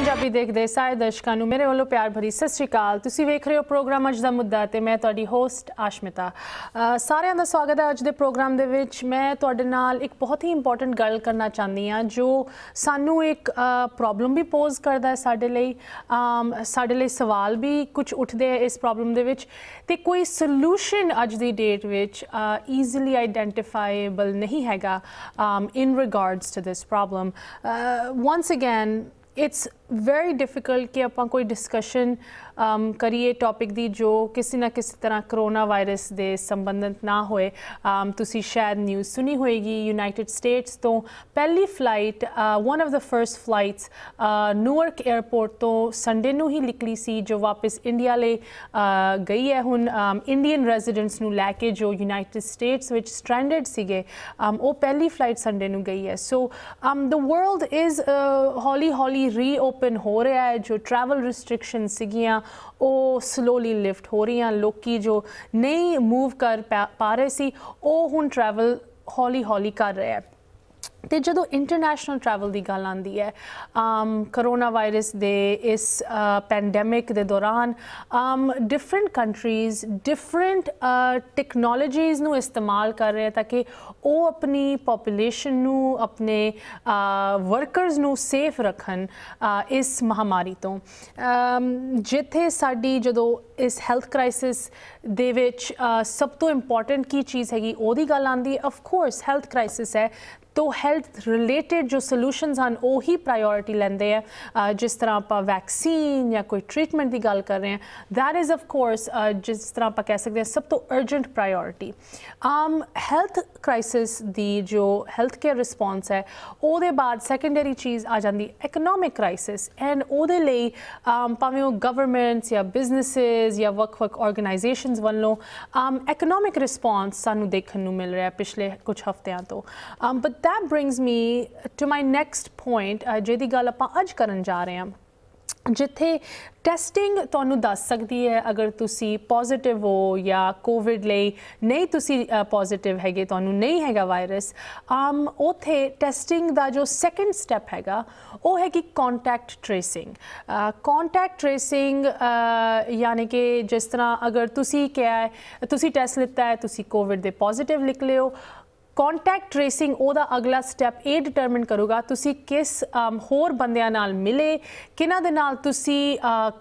ਪੰਜਾਬੀ ਦੇਖਦੇ ਸਾਰੇ ਦਰਸ਼ਕਾਂ ਨੂੰ ਮੇਰੇ ਵੱਲੋਂ ਪਿਆਰ ਭਰੀ ਸਤਿ ਸ਼੍ਰੀ ਅਕਾਲ ਤੁਸੀਂ ਵੇਖ ਰਹੇ ਹੋ ਪ੍ਰੋਗਰਾਮ ਅੱਜ ਦਾ ਮੁੱਦਾ ਤੇ ਮੈਂ ਤੁਹਾਡੀ ਹੋਸਟ ਆਸ਼ਮਿਤਾ ਸਾਰਿਆਂ ਦਾ ਸਵਾਗਤ ਹੈ ਅੱਜ ਦੇ ਪ੍ਰੋਗਰਾਮ ਦੇ ਵਿੱਚ ਮੈਂ ਤੁਹਾਡੇ ਨਾਲ ਇੱਕ ਬਹੁਤ ਹੀ ਇੰਪੋਰਟੈਂਟ ਗੱਲ ਕਰਨਾ ਚਾਹੁੰਦੀ ਆ ਜੋ ਸਾਨੂੰ ਇੱਕ ਪ੍ਰੋਬਲਮ ਵੀ ਪੋਜ਼ ਕਰਦਾ ਹੈ ਸਾਡੇ ਲਈ ਸਾਡੇ ਲਈ ਸਵਾਲ ਵੀ ਕੁਝ ਉੱਠਦੇ ਹੈ ਇਸ ਪ੍ਰੋਬਲਮ ਦੇ ਵਿੱਚ ਤੇ ਕੋਈ ਸੋਲੂਸ਼ਨ ਅੱਜ ਦੀ ਡੇਟ ਵਿੱਚ ਈਜ਼ੀਲੀ ਆਈਡੈਂਟੀਫਾਈਏਬਲ ਨਹੀਂ ਹੈਗਾ in regards to this problem once again it's very difficult ਕਿ ਆਪਾਂ ਕੋਈ ਡਿਸਕਸ਼ਨ ਕਰੀਏ ਟੌਪਿਕ ਦੀ ਜੋ ਕਿਸੇ ਨਾ ਕਿਸੇ ਤਰ੍ਹਾਂ ਕਰੋਨਾ ਵਾਇਰਸ ਦੇ ਸੰਬੰਧਿਤ ਨਾ ਹੋਏ ਤੁਸੀਂ ਸ਼ਾਇਦ ਨਿਊਜ਼ ਸੁਣੀ ਹੋਏਗੀ ਯੂਨਾਈਟਿਡ ਸਟੇਟਸ ਤੋਂ ਪਹਿਲੀ flight one of the first flights New York airport ਤੋਂ ਸੰਡੇ ਨੂੰ ਹੀ ਨਿਕਲੀ ਸੀ ਜੋ ਵਾਪਸ ਇੰਡੀਆ ਲਈ ਗਈ ਹੈ ਹੁਣ ਇੰਡੀਅਨ ਰੈਜ਼ੀਡੈਂਟਸ ਨੂੰ ਲੈ ਕੇ ਜੋ ਯੂਨਾਈਟਿਡ ਸਟੇਟਸ ਵਿੱਚ ਸਟ੍ਰੈਂਡਡ ਸੀਗੇ ਉਹ ਪਹਿਲੀ ਫਲਾਈਟ ਸੰਡੇ ਨੂੰ ਗਈ ਹੈ ਸੋ ਦ ਵਰਲਡ ਇਜ਼ ਹੌਲੀ ਹੌਲੀ ਰੀ ਓਪਨ ਹੋ ਰਿਹਾ ਹੈ ਜੋ ਟਰੈਵਲ ਰੈਸਟ੍ਰਿਕਸ਼ਨ ਸੀਗੀਆਂ ਉਹ ਸਲੋਲੀ ਲਿਫਟ ਹੋ ਰਹੀਆਂ ਲੋਕੀ ਜੋ ਨਹੀਂ ਮੂਵ ਕਰ ਪਾ ਰਹੇ ਸੀ ਉਹ ਹੁਣ ਟਰੈਵਲ ਹੌਲੀ ਹੌਲੀ ਕਰ ਰਹੇ ਹੈ ਤੇ ਜਦੋਂ ਇੰਟਰਨੈਸ਼ਨਲ ਟਰੈਵਲ ਦੀ ਗੱਲ ਆਂਦੀ ਹੈ ਅਮ ਕਰੋਨਾ ਵਾਇਰਸ ਦੇ ਇਸ ਪੈਂਡੈਮਿਕ ਦੇ ਦੌਰਾਨ um different countries different technologies ਨੂੰ ਇਸਤੇਮਾਲ ਕਰ ਰਹੇ ਤਾਂ ਕਿ ਉਹ ਆਪਣੀ ਪੋਪੂਲੇਸ਼ਨ ਨੂੰ ਆਪਣੇ ਵਰਕਰਸ ਨੂੰ ਸੇਫ ਰੱਖਣ ਇਸ ਮਹਾਮਾਰੀ ਤੋਂ ਜਿੱਥੇ ਸਾਡੀ ਜਦੋਂ ਇਸ ਹੈਲਥ ਕ੍ਰਾਈਸਿਸ ਦੇ ਵਿੱਚ ਸਭ ਤੋਂ ਇੰਪੋਰਟੈਂਟ ਕੀ ਚੀਜ਼ ਹੈਗੀ ਉਹਦੀ ਗੱਲ ਆਂਦੀ ਹੈ ਆਫ ਕੋਰਸ ਹੈਲਥ ਕ੍ਰਾਈਸਿਸ ਹੈ ਤੋਂ ਹੈਲਥ ਰਿਲੇਟਡ ਜੋ ਸੋਲੂਸ਼ਨਸ ਹਨ ਉਹ ਹੀ ਪ੍ਰਾਇੋਰਟੀ ਲੈਂਦੇ ਆ ਜਿਸ ਤਰ੍ਹਾਂ ਆਪਾਂ ਵੈਕਸੀਨ ਜਾਂ ਕੋਈ ਟ੍ਰੀਟਮੈਂਟ ਦੀ ਗੱਲ ਕਰ ਰਹੇ ਹਾਂ ਥੈਟ ਇਜ਼ ਆਫ ਕੋਰਸ ਜਿਸ ਤਰ੍ਹਾਂ ਆਪਾਂ ਕਹਿ ਸਕਦੇ ਹਾਂ ਸਭ ਤੋਂ urgent priority um health crisis ਦੀ ਜੋ ਹੈਲਥ ਕੇਅਰ ਰਿਸਪੌਂਸ ਹੈ ਉਹਦੇ ਬਾਅਦ ਸੈਕੰਡਰੀ ਚੀਜ਼ ਆ ਜਾਂਦੀ ਇਕਨੋਮਿਕ ਕ੍ਰਾਈਸਿਸ ਐਂਡ ਉਹਦੇ ਲਈ ਭਾਵੇਂ ਉਹ ਗਵਰਨਮੈਂਟਸ ਜਾਂ ਬਿਜ਼ਨੈਸਸ ਜਾਂ ਵੱਖ-ਵੱਖ ਆਰਗੇਨਾਈਜੇਸ਼ਨਸ ਵੱਲੋਂ ਆਮ ਇਕਨੋਮਿਕ ਰਿਸਪੌਂਸ ਸਾਨੂੰ ਦੇਖਣ ਨੂੰ ਮਿਲ ਰਿਹਾ ਪਿਛਲੇ ਕੁਝ ਹਫ਼ਤਿਆਂ ਤੋਂ um but that brings me to my next point ਜਿਹਦੀ ਗੱਲ ਆਪਾਂ ਅੱਜ ਕਰਨ ਜਾ ਰਹੇ ਹਾਂ ਜਿੱਥੇ ਟੈਸਟਿੰਗ ਤੁਹਾਨੂੰ ਦੱਸ ਸਕਦੀ ਹੈ ਅਗਰ ਤੁਸੀਂ ਪੋਜ਼ਿਟਿਵ ਹੋ ਜਾਂ ਕੋਵਿਡ ਲਈ ਨਹੀਂ ਤੁਸੀਂ ਪੋਜ਼ਿਟਿਵ ਹੈਗੇ ਤੁਹਾਨੂੰ ਨਹੀਂ ਹੈਗਾ ਵਾਇਰਸ ਆਮ ਉਥੇ ਟੈਸਟਿੰਗ ਦਾ ਜੋ ਸੈਕੰਡ ਸਟੈਪ ਹੈਗਾ ਉਹ ਹੈ ਕਿ ਕੰਟੈਕਟ ਟ੍ਰੇਸਿੰਗ ਕੰਟੈਕਟ ਟ੍ਰੇਸਿੰਗ ਯਾਨੀ ਕਿ ਜਿਸ ਤਰ੍ਹਾਂ ਅਗਰ ਤੁਸੀਂ ਕਿਹਾ ਤੁਸੀਂ ਟੈਸਟ ਲਿੱਤਾ ਹੈ ਤੁਸੀਂ ਕੋਵਿਡ ਦੇ ਪੋਜ਼ਿਟਿਵ ਨਿਕਲੇ ਹੋ ਕੰਟੈਕਟ ਟ੍ਰੇਸਿੰਗ ਉਹਦਾ ਅਗਲਾ ਸਟੈਪ ਇਹ ਡਿਟਰਮਿਨ ਕਰੂਗਾ ਤੁਸੀਂ ਕਿਸ ਹੋਰ ਬੰਦਿਆਂ ਨਾਲ ਮਿਲੇ ਕਿਨਾਂ ਦੇ ਨਾਲ ਤੁਸੀਂ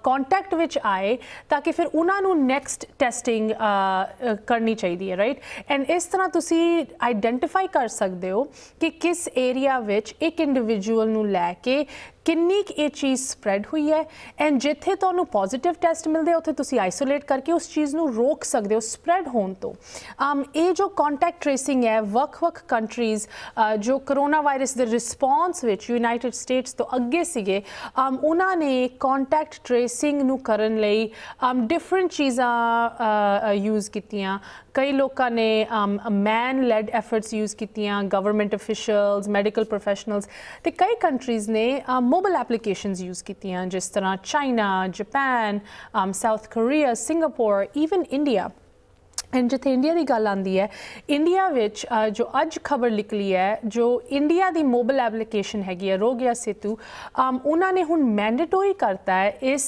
ਕੰਟੈਕਟ ਵਿੱਚ ਆਏ ਤਾਂ ਕਿ ਫਿਰ ਉਹਨਾਂ ਨੂੰ ਨੈਕਸਟ ਟੈਸਟਿੰਗ ਕਰਨੀ ਚਾਹੀਦੀ ਹੈ ਰਾਈਟ ਐਂਡ ਇਸ ਤਰ੍ਹਾਂ ਤੁਸੀਂ ਆਈਡੈਂਟੀਫਾਈ ਕਰ ਸਕਦੇ ਹੋ ਕਿ ਕਿਸ ਏਰੀਆ ਵਿੱਚ ਇੱਕ ਇੰਡੀਵਿਜੂਅਲ ਨੂੰ ਲੈ ਕੇ ਕਿੰਨੀ ਕਿ ਇਹ ਚੀਜ਼ ਸਪਰੈਡ ਹੋਈ ਹੈ ਐਂਡ ਜਿੱਥੇ ਤੁਹਾਨੂੰ ਪੋਜ਼ਿਟਿਵ ਟੈਸਟ ਮਿਲਦੇ ਉੱਥੇ ਤੁਸੀਂ ਆਈਸੋਲੇਟ ਕਰਕੇ ਉਸ ਚੀਜ਼ ਨੂੰ ਰੋਕ ਸਕਦੇ ਹੋ ਸਪਰੈਡ ਹੋਣ ਤੋਂ ਆਮ ਇਹ ਜੋ ਕੰਟੈਕਟ ਟ੍ਰੇਸਿੰਗ ਹੈ ਵੱਖ-ਵੱਖ ਕੰਟਰੀਜ਼ ਜੋ ਕਰੋਨਾ ਵਾਇਰਸ ਦੇ ਰਿਸਪੌਂਸ ਵਿੱਚ ਯੂਨਾਈਟਿਡ ਸਟੇਟਸ ਤੋਂ ਅੱਗੇ ਸੀਗੇ ਆਮ ਉਹਨਾਂ ਨੇ ਕੰਟੈਕਟ ਟ੍ਰੇਸਿੰਗ ਨੂੰ ਕਰਨ ਲਈ ਆਮ ਡਿਫਰੈਂਟ ਚੀਜ਼ਾਂ ਯੂਜ਼ ਕੀਤੀਆਂ ਕਈ ਲੋਕਾਂ ਨੇ ਮੈਨ ਲੈਡ ਐਫਰਟਸ ਯੂਜ਼ ਕੀਤੀਆਂ ਗਵਰਨਮੈਂਟ ਅਫੀਸ਼ੀਅਲਸ ਮੈਡੀਕਲ ਪ੍ਰੋਫੈਸ਼ਨਲਸ ਤੇ ਕਈ ਕੰਟਰੀਜ਼ ਨੇ ਮੋਬਾਈਲ ਐਪਲੀਕੇਸ਼ਨਸ ਯੂਜ਼ ਕੀਤੀਆਂ ਜਿਸ ਤਰ੍ਹਾਂ China Japan South Korea Singapore even India and ਜਿੱਥੇ ਇੰਡੀਆ ਦੀ ਗੱਲ ਆਂਦੀ ਹੈ ਇੰਡੀਆ ਵਿੱਚ ਜੋ ਅੱਜ ਖਬਰ ਨਿਕਲੀ ਹੈ ਜੋ ਇੰਡੀਆ ਦੀ ਮੋਬਾਈਲ ਐਪਲੀਕੇਸ਼ਨ ਹੈਗੀ ਹੈ ਰੋਗਿਆ ਸੇਤੂ ਆਮ ਉਹਨਾਂ ਨੇ ਹੁਣ ਮੈਂਡੇਟਰੀ ਕਰਤਾ ਹੈ ਇਸ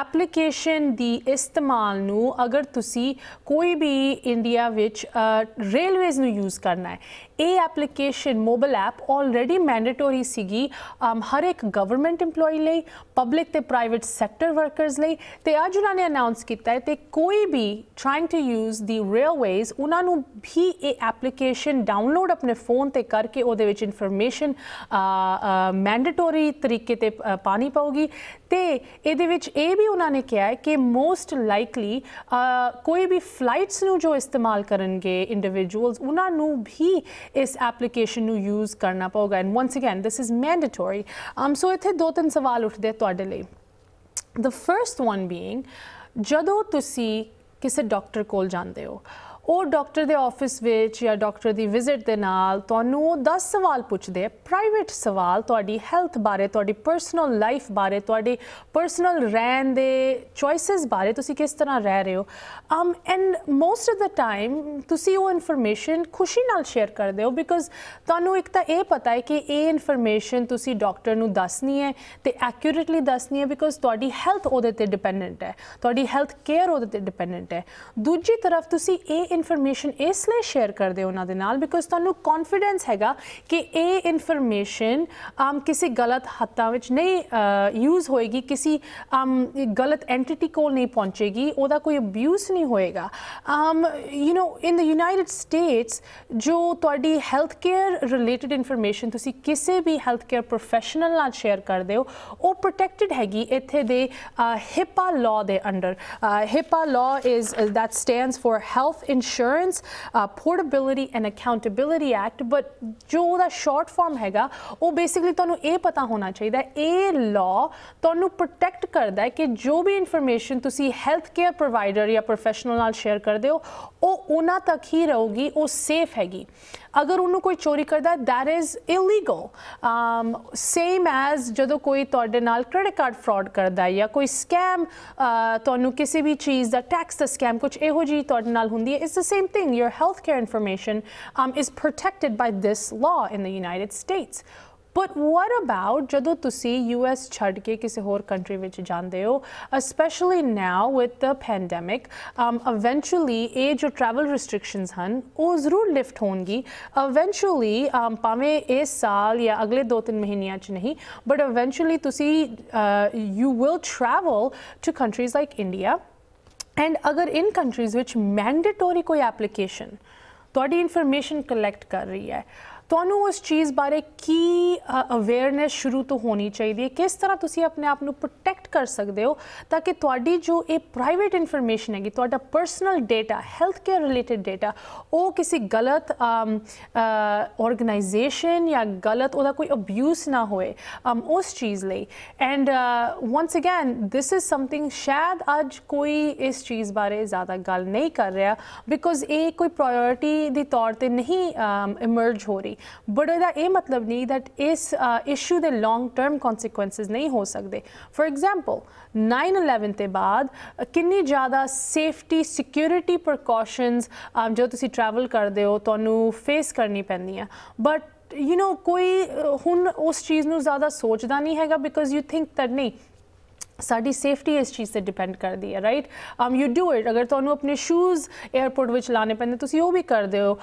ਐਪਲੀਕੇਸ਼ਨ ਦੀ ਇਸਤੇਮਾਲ ਨੂੰ ਅਗਰ ਤੁਸੀਂ ਕੋਈ ਵੀ ਇੰਡੀਆ ਵਿੱਚ ਰੇਲਵੇਜ਼ ਨੂੰ ਯੂਜ਼ ਕਰਨਾ ਹੈ ਇਹ application mobile app already mandatory ਸੀਗੀ ਹਰ ਇੱਕ ਗਵਰਨਮੈਂਟ EMPLOYE ਲਈ ਪਬਲਿਕ ਤੇ ਪ੍ਰਾਈਵੇਟ ਸੈਕਟਰ ਵਰਕਰਸ ਲਈ ਤੇ ਅੱਜ ਉਹਨਾਂ ਨੇ ਅਨਾਉਂਸ ਕੀਤਾ ਹੈ ਤੇ ਕੋਈ ਵੀ trying to use the railways ਉਹਨਾਂ ਨੂੰ ਵੀ ਇਹ ਐਪਲੀਕੇਸ਼ਨ ਡਾਊਨਲੋਡ ਆਪਣੇ ਫੋਨ ਤੇ ਕਰਕੇ ਉਹਦੇ ਵਿੱਚ ਇਨਫੋਰਮੇਸ਼ਨ ਮੈਂਡੇਟਰੀ ਤਰੀਕੇ ਤੇ ਪਾਣੀ ਪਾਉਗੀ ਤੇ ਇਹਦੇ ਵਿੱਚ ਇਹ ਵੀ ਉਹਨਾਂ ਨੇ ਕਿਹਾ ਹੈ ਕਿ ਮੋਸਟ ਲਾਈਕਲੀ ਕੋਈ ਵੀ ਫਲਾਈਟਸ ਨੂੰ ਜੋ ਇਸਤੇਮਾਲ ਕਰਨਗੇ ਇੰਡੀਵਿਜੂਅਲਸ ਉਹਨਾਂ ਨੂੰ ਵੀ ਇਸ ਐਪਲੀਕੇਸ਼ਨ ਨੂੰ ਯੂਜ਼ ਕਰਨਾ ਪਊਗਾ and once again this is mandatory um so ਇੱਥੇ ਦੋ ਤਿੰਨ ਸਵਾਲ ਉੱਠਦੇ ਤੁਹਾਡੇ ਲਈ ਦ ਫਰਸਟ ਵਨ ਬੀਇੰਗ ਜਦੋਂ ਤੁਸੀਂ ਕਿਸੇ ਡਾਕਟਰ ਕੋਲ ਜਾਂਦੇ ਹੋ ਉਹ ਡਾਕਟਰ ਦੇ ਆਫਿਸ ਵਿੱਚ ਜਾਂ ਡਾਕਟਰ ਦੀ ਵਿਜ਼ਿਟ ਦੇ ਨਾਲ ਤੁਹਾਨੂੰ 10 ਸਵਾਲ ਪੁੱਛਦੇ ਪ੍ਰਾਈਵੇਟ ਸਵਾਲ ਤੁਹਾਡੀ ਹੈਲਥ ਬਾਰੇ ਤੁਹਾਡੀ ਪਰਸਨਲ ਲਾਈਫ ਬਾਰੇ ਤੁਹਾਡੀ ਪਰਸਨਲ ਰਹਿਣ ਦੇ ਚੁਆਇਸਸ ਬਾਰੇ ਤੁਸੀਂ ਕਿਸ ਤਰ੍ਹਾਂ ਰਹਿ ਰਹੇ ਹੋ um and most of the time ਤੁਸੀਂ ਉਹ ਇਨਫੋਰਮੇਸ਼ਨ ਖੁਸ਼ੀ ਨਾਲ ਸ਼ੇਅਰ ਕਰਦੇ ਹੋ ਬਿਕੋਜ਼ ਤੁਹਾਨੂੰ ਇੱਕ ਤਾਂ ਇਹ ਪਤਾ ਹੈ ਕਿ ਇਹ ਇਨਫੋਰਮੇਸ਼ਨ ਤੁਸੀਂ ਡਾਕਟਰ ਨੂੰ ਦੱਸਣੀ ਹੈ ਤੇ ਐਕਿਊਰੇਟਲੀ ਦੱਸਣੀ ਹੈ ਬਿਕੋਜ਼ ਤੁਹਾਡੀ ਹੈਲਥ ਉਹਦੇ ਤੇ ਡਿਪੈਂਡੈਂਟ ਹੈ ਤੁਹਾਡੀ ਹੈਲਥ ਕੇਅਰ ਉਹਦੇ ਤੇ ਡਿਪੈਂਡੈਂਟ ਹੈ ਦੂਜੀ ਤਰਫ ਤੁਸੀਂ ਇਹ ਇਨਫੋਰਮੇਸ਼ਨ ਇਸ ਲਈ ਸ਼ੇਅਰ ਕਰਦੇ ਹੋ ਉਹਨਾਂ ਦੇ ਨਾਲ ਬਿਕੋਜ਼ ਤੁਹਾਨੂੰ ਕੌਨਫੀਡੈਂਸ ਹੈਗਾ ਕਿ ਇਹ ਇਨਫੋਰਮੇਸ਼ਨ ਆਮ ਕਿਸੇ ਗਲਤ ਹੱਥਾਂ ਵਿੱਚ ਨਹੀਂ ਯੂਜ਼ ਹੋਏਗੀ ਕਿਸੇ ਆਮ ਗਲਤ ਐਂਟੀਟੀ ਕੋਲ ਨਹੀਂ ਪਹੁੰਚੇਗੀ ਉਹਦਾ ਕੋਈ ਅਬਿਊਜ਼ ਨਹੀਂ ਹੋਏਗਾ um you know in the United States ਜੋ ਤੁਹਾਡੀ ਹੈਲਥ ਕੇਅਰ ਰਿਲੇਟਡ ਇਨਫੋਰਮੇਸ਼ਨ ਤੁਸੀਂ ਕਿਸੇ ਵੀ ਹੈਲਥ ਕੇਅਰ ਪ੍ਰੋਫੈਸ਼ਨਲ ਨਾਲ ਸ਼ੇਅਰ ਕਰਦੇ ਹੋ ਉਹ ਪ੍ਰੋਟੈਕਟਿਡ ਹੈਗੀ ਇੱਥੇ ਦੇ ਹਿਪਾ ਲਾਅ ਦੇ under HIPAA law is that stands for health insurance portability and accountability act but ਜੋ ਉਹਦਾ ਸ਼ਾਰਟ ਫਾਰਮ ਹੈਗਾ ਉਹ ਬੇਸਿਕਲੀ ਤੁਹਾਨੂੰ ਇਹ ਪਤਾ ਹੋਣਾ ਚਾਹੀਦਾ ਇਹ ਲਾਅ ਤੁਹਾਨੂੰ ਪ੍ਰੋਟੈਕਟ ਕਰਦਾ ਹੈ ਕਿ ਜੋ ਵੀ ਇਨਫੋਰਮੇਸ਼ਨ ਤੁਸੀਂ ਹੈਲਥ ਕੇਅਰ ਪ੍ਰੋਵਾਈਡਰ ਜਾਂ ਪ੍ਰੋਫੈਸ਼ਨਲ ਨਾਲ ਸ਼ੇਅਰ ਕਰਦੇ ਹੋ ਉਹ ਉਹਨਾਂ ਤੱਕ ਹੀ ਰਹੂਗੀ ਉਹ ਸੇਫ ਹੈਗੀ ਅਗਰ ਉਹਨੂੰ ਕੋਈ ਚੋਰੀ ਕਰਦਾ that is illegal um same as ਜਦੋਂ ਕੋਈ ਤੁਹਾਡੇ ਨਾਲ ਕ੍ਰੈਡਿਟ ਕਾਰਡ ਫਰਾਡ ਕਰਦਾ ਜਾਂ ਕੋਈ ਸਕੈਮ ਤੁਹਾਨੂੰ ਕਿਸੇ ਵੀ ਚੀਜ਼ ਦਾ ਟੈਕਸ ਦਾ ਸਕੈਮ ਕੁਝ ਇਹੋ ਜੀ ਤੁਹਾਡੇ ਨਾਲ ਹੁੰਦੀ ਹੈ it's the same thing your healthcare information um is protected by this law in the United States but what about ਜਦੋਂ ਤੁਸੀਂ ਯੂਐਸ ਛੱਡ ਕੇ ਕਿਸੇ ਹੋਰ ਕੰਟਰੀ ਵਿੱਚ ਜਾਂਦੇ ਹੋ specially now with the pandemic um eventually ਇਹ ਜੋ ਟਰੈਵਲ ਰੈਸਟ੍ਰਿਕਸ਼ਨਸ ਹਨ ਉਹ ਜ਼ਰੂਰ ਲਿਫਟ ਹੋਣਗੀ ਇਵੈਂਚੁਅਲੀ um, ਭਾਵੇਂ ਇਸ ਸਾਲ ਜਾਂ ਅਗਲੇ 2-3 ਮਹੀਨਿਆਂ ਚ ਨਹੀਂ ਬਟ ਇਵੈਂਚੁਅਲੀ ਤੁਸੀਂ you will travel to countries like India and ਅਗਰ ਇਨ ਕੰਟਰੀਜ਼ ਵਿੱਚ ਮੈਂਡੇਟਰੀ ਕੋਈ ਐਪਲੀਕੇਸ਼ਨ ਤੁਹਾਡੀ ਇਨਫੋਰਮੇਸ਼ਨ ਕਲੈਕਟ ਕਰ ਰਹੀ ਹੈ ਤੁਹਾਨੂੰ ਉਸ ਚੀਜ਼ ਬਾਰੇ ਕੀ ਅਵੇਅਰਨੈਸ ਸ਼ੁਰੂ ਤੋਂ ਹੋਣੀ ਚਾਹੀਦੀ ਹੈ ਕਿਸ ਤਰ੍ਹਾਂ ਤੁਸੀਂ ਆਪਣੇ ਆਪ ਨੂੰ ਪ੍ਰੋਟੈਕਟ ਕਰ ਸਕਦੇ ਹੋ ਤਾਂ ਕਿ ਤੁਹਾਡੀ ਜੋ ਇਹ ਪ੍ਰਾਈਵੇਟ ਇਨਫੋਰਮੇਸ਼ਨ ਹੈਗੀ ਤੁਹਾਡਾ personal data health care related data ਉਹ ਕਿਸੇ ਗਲਤ ਆਰਗੇਨਾਈਜੇਸ਼ਨ ਜਾਂ ਗਲਤ ਉਹਦਾ ਕੋਈ ਅਬਿਊਸ ਨਾ ਹੋਏ ਉਸ ਚੀਜ਼ ਲਈ and once again this is something ਸ਼ਾਇਦ ਅੱਜ ਕੋਈ ਇਸ ਚੀਜ਼ ਬਾਰੇ ਜ਼ਿਆਦਾ ਗੱਲ ਨਹੀਂ ਕਰ ਰਿਹਾ ਬਿਕੋਜ਼ ਇਹ ਕੋਈ ਪ੍ਰਾਇੋਰਟੀ ਦੇ ਤੌਰ ਤੇ ਨਹੀਂ ਇਮਰਜ ਹੋ ਰਹੀ ਹੋਈ ਬਟ ਇਹਦਾ ਇਹ ਮਤਲਬ ਨਹੀਂ ਦੈਟ ਇਸ ਇਸ਼ੂ ਦੇ ਲੌਂਗ ਟਰਮ ਕਨਸੀਕਵੈਂਸਸ ਨਹੀਂ ਹੋ ਸਕਦੇ ਫੋਰ ਐਗਜ਼ਾਮਪਲ 9/11 ਤੇ ਬਾਅਦ ਕਿੰਨੀ ਜ਼ਿਆਦਾ ਸੇਫਟੀ ਸਿਕਿਉਰਿਟੀ ਪ੍ਰੀਕਾਸ਼ਨਸ ਜੋ ਤੁਸੀਂ ਟਰੈਵਲ ਕਰਦੇ ਹੋ ਤੁਹਾਨੂੰ ਫੇਸ ਕਰਨੀ ਪੈਂਦੀਆਂ ਬਟ ਯੂ نو ਕੋਈ ਹੁਣ ਉਸ ਚੀਜ਼ ਨੂੰ ਜ਼ਿਆਦਾ ਸੋਚਦਾ ਨਹੀਂ ਹੈਗਾ ਬਿਕਾਜ਼ ਯੂ ਥਿੰਕ ਦੈਟ ਨਹੀਂ ਸਾਡੀ ਸੇਫਟੀ ਇਸ ਚੀਜ਼ ਤੇ ਡਿਪੈਂਡ ਕਰਦੀ ਹੈ right um you do it ਅਗਰ ਤੁਹਾਨੂੰ ਆਪਣੇ ਸ਼ੂਜ਼ 에어ਪੋਰਟ ਵਿੱਚ ਲਾਣੇ ਪੈਂਦੇ ਤੁਸੀਂ ਉਹ ਵੀ ਕਰਦੇ ਹੋ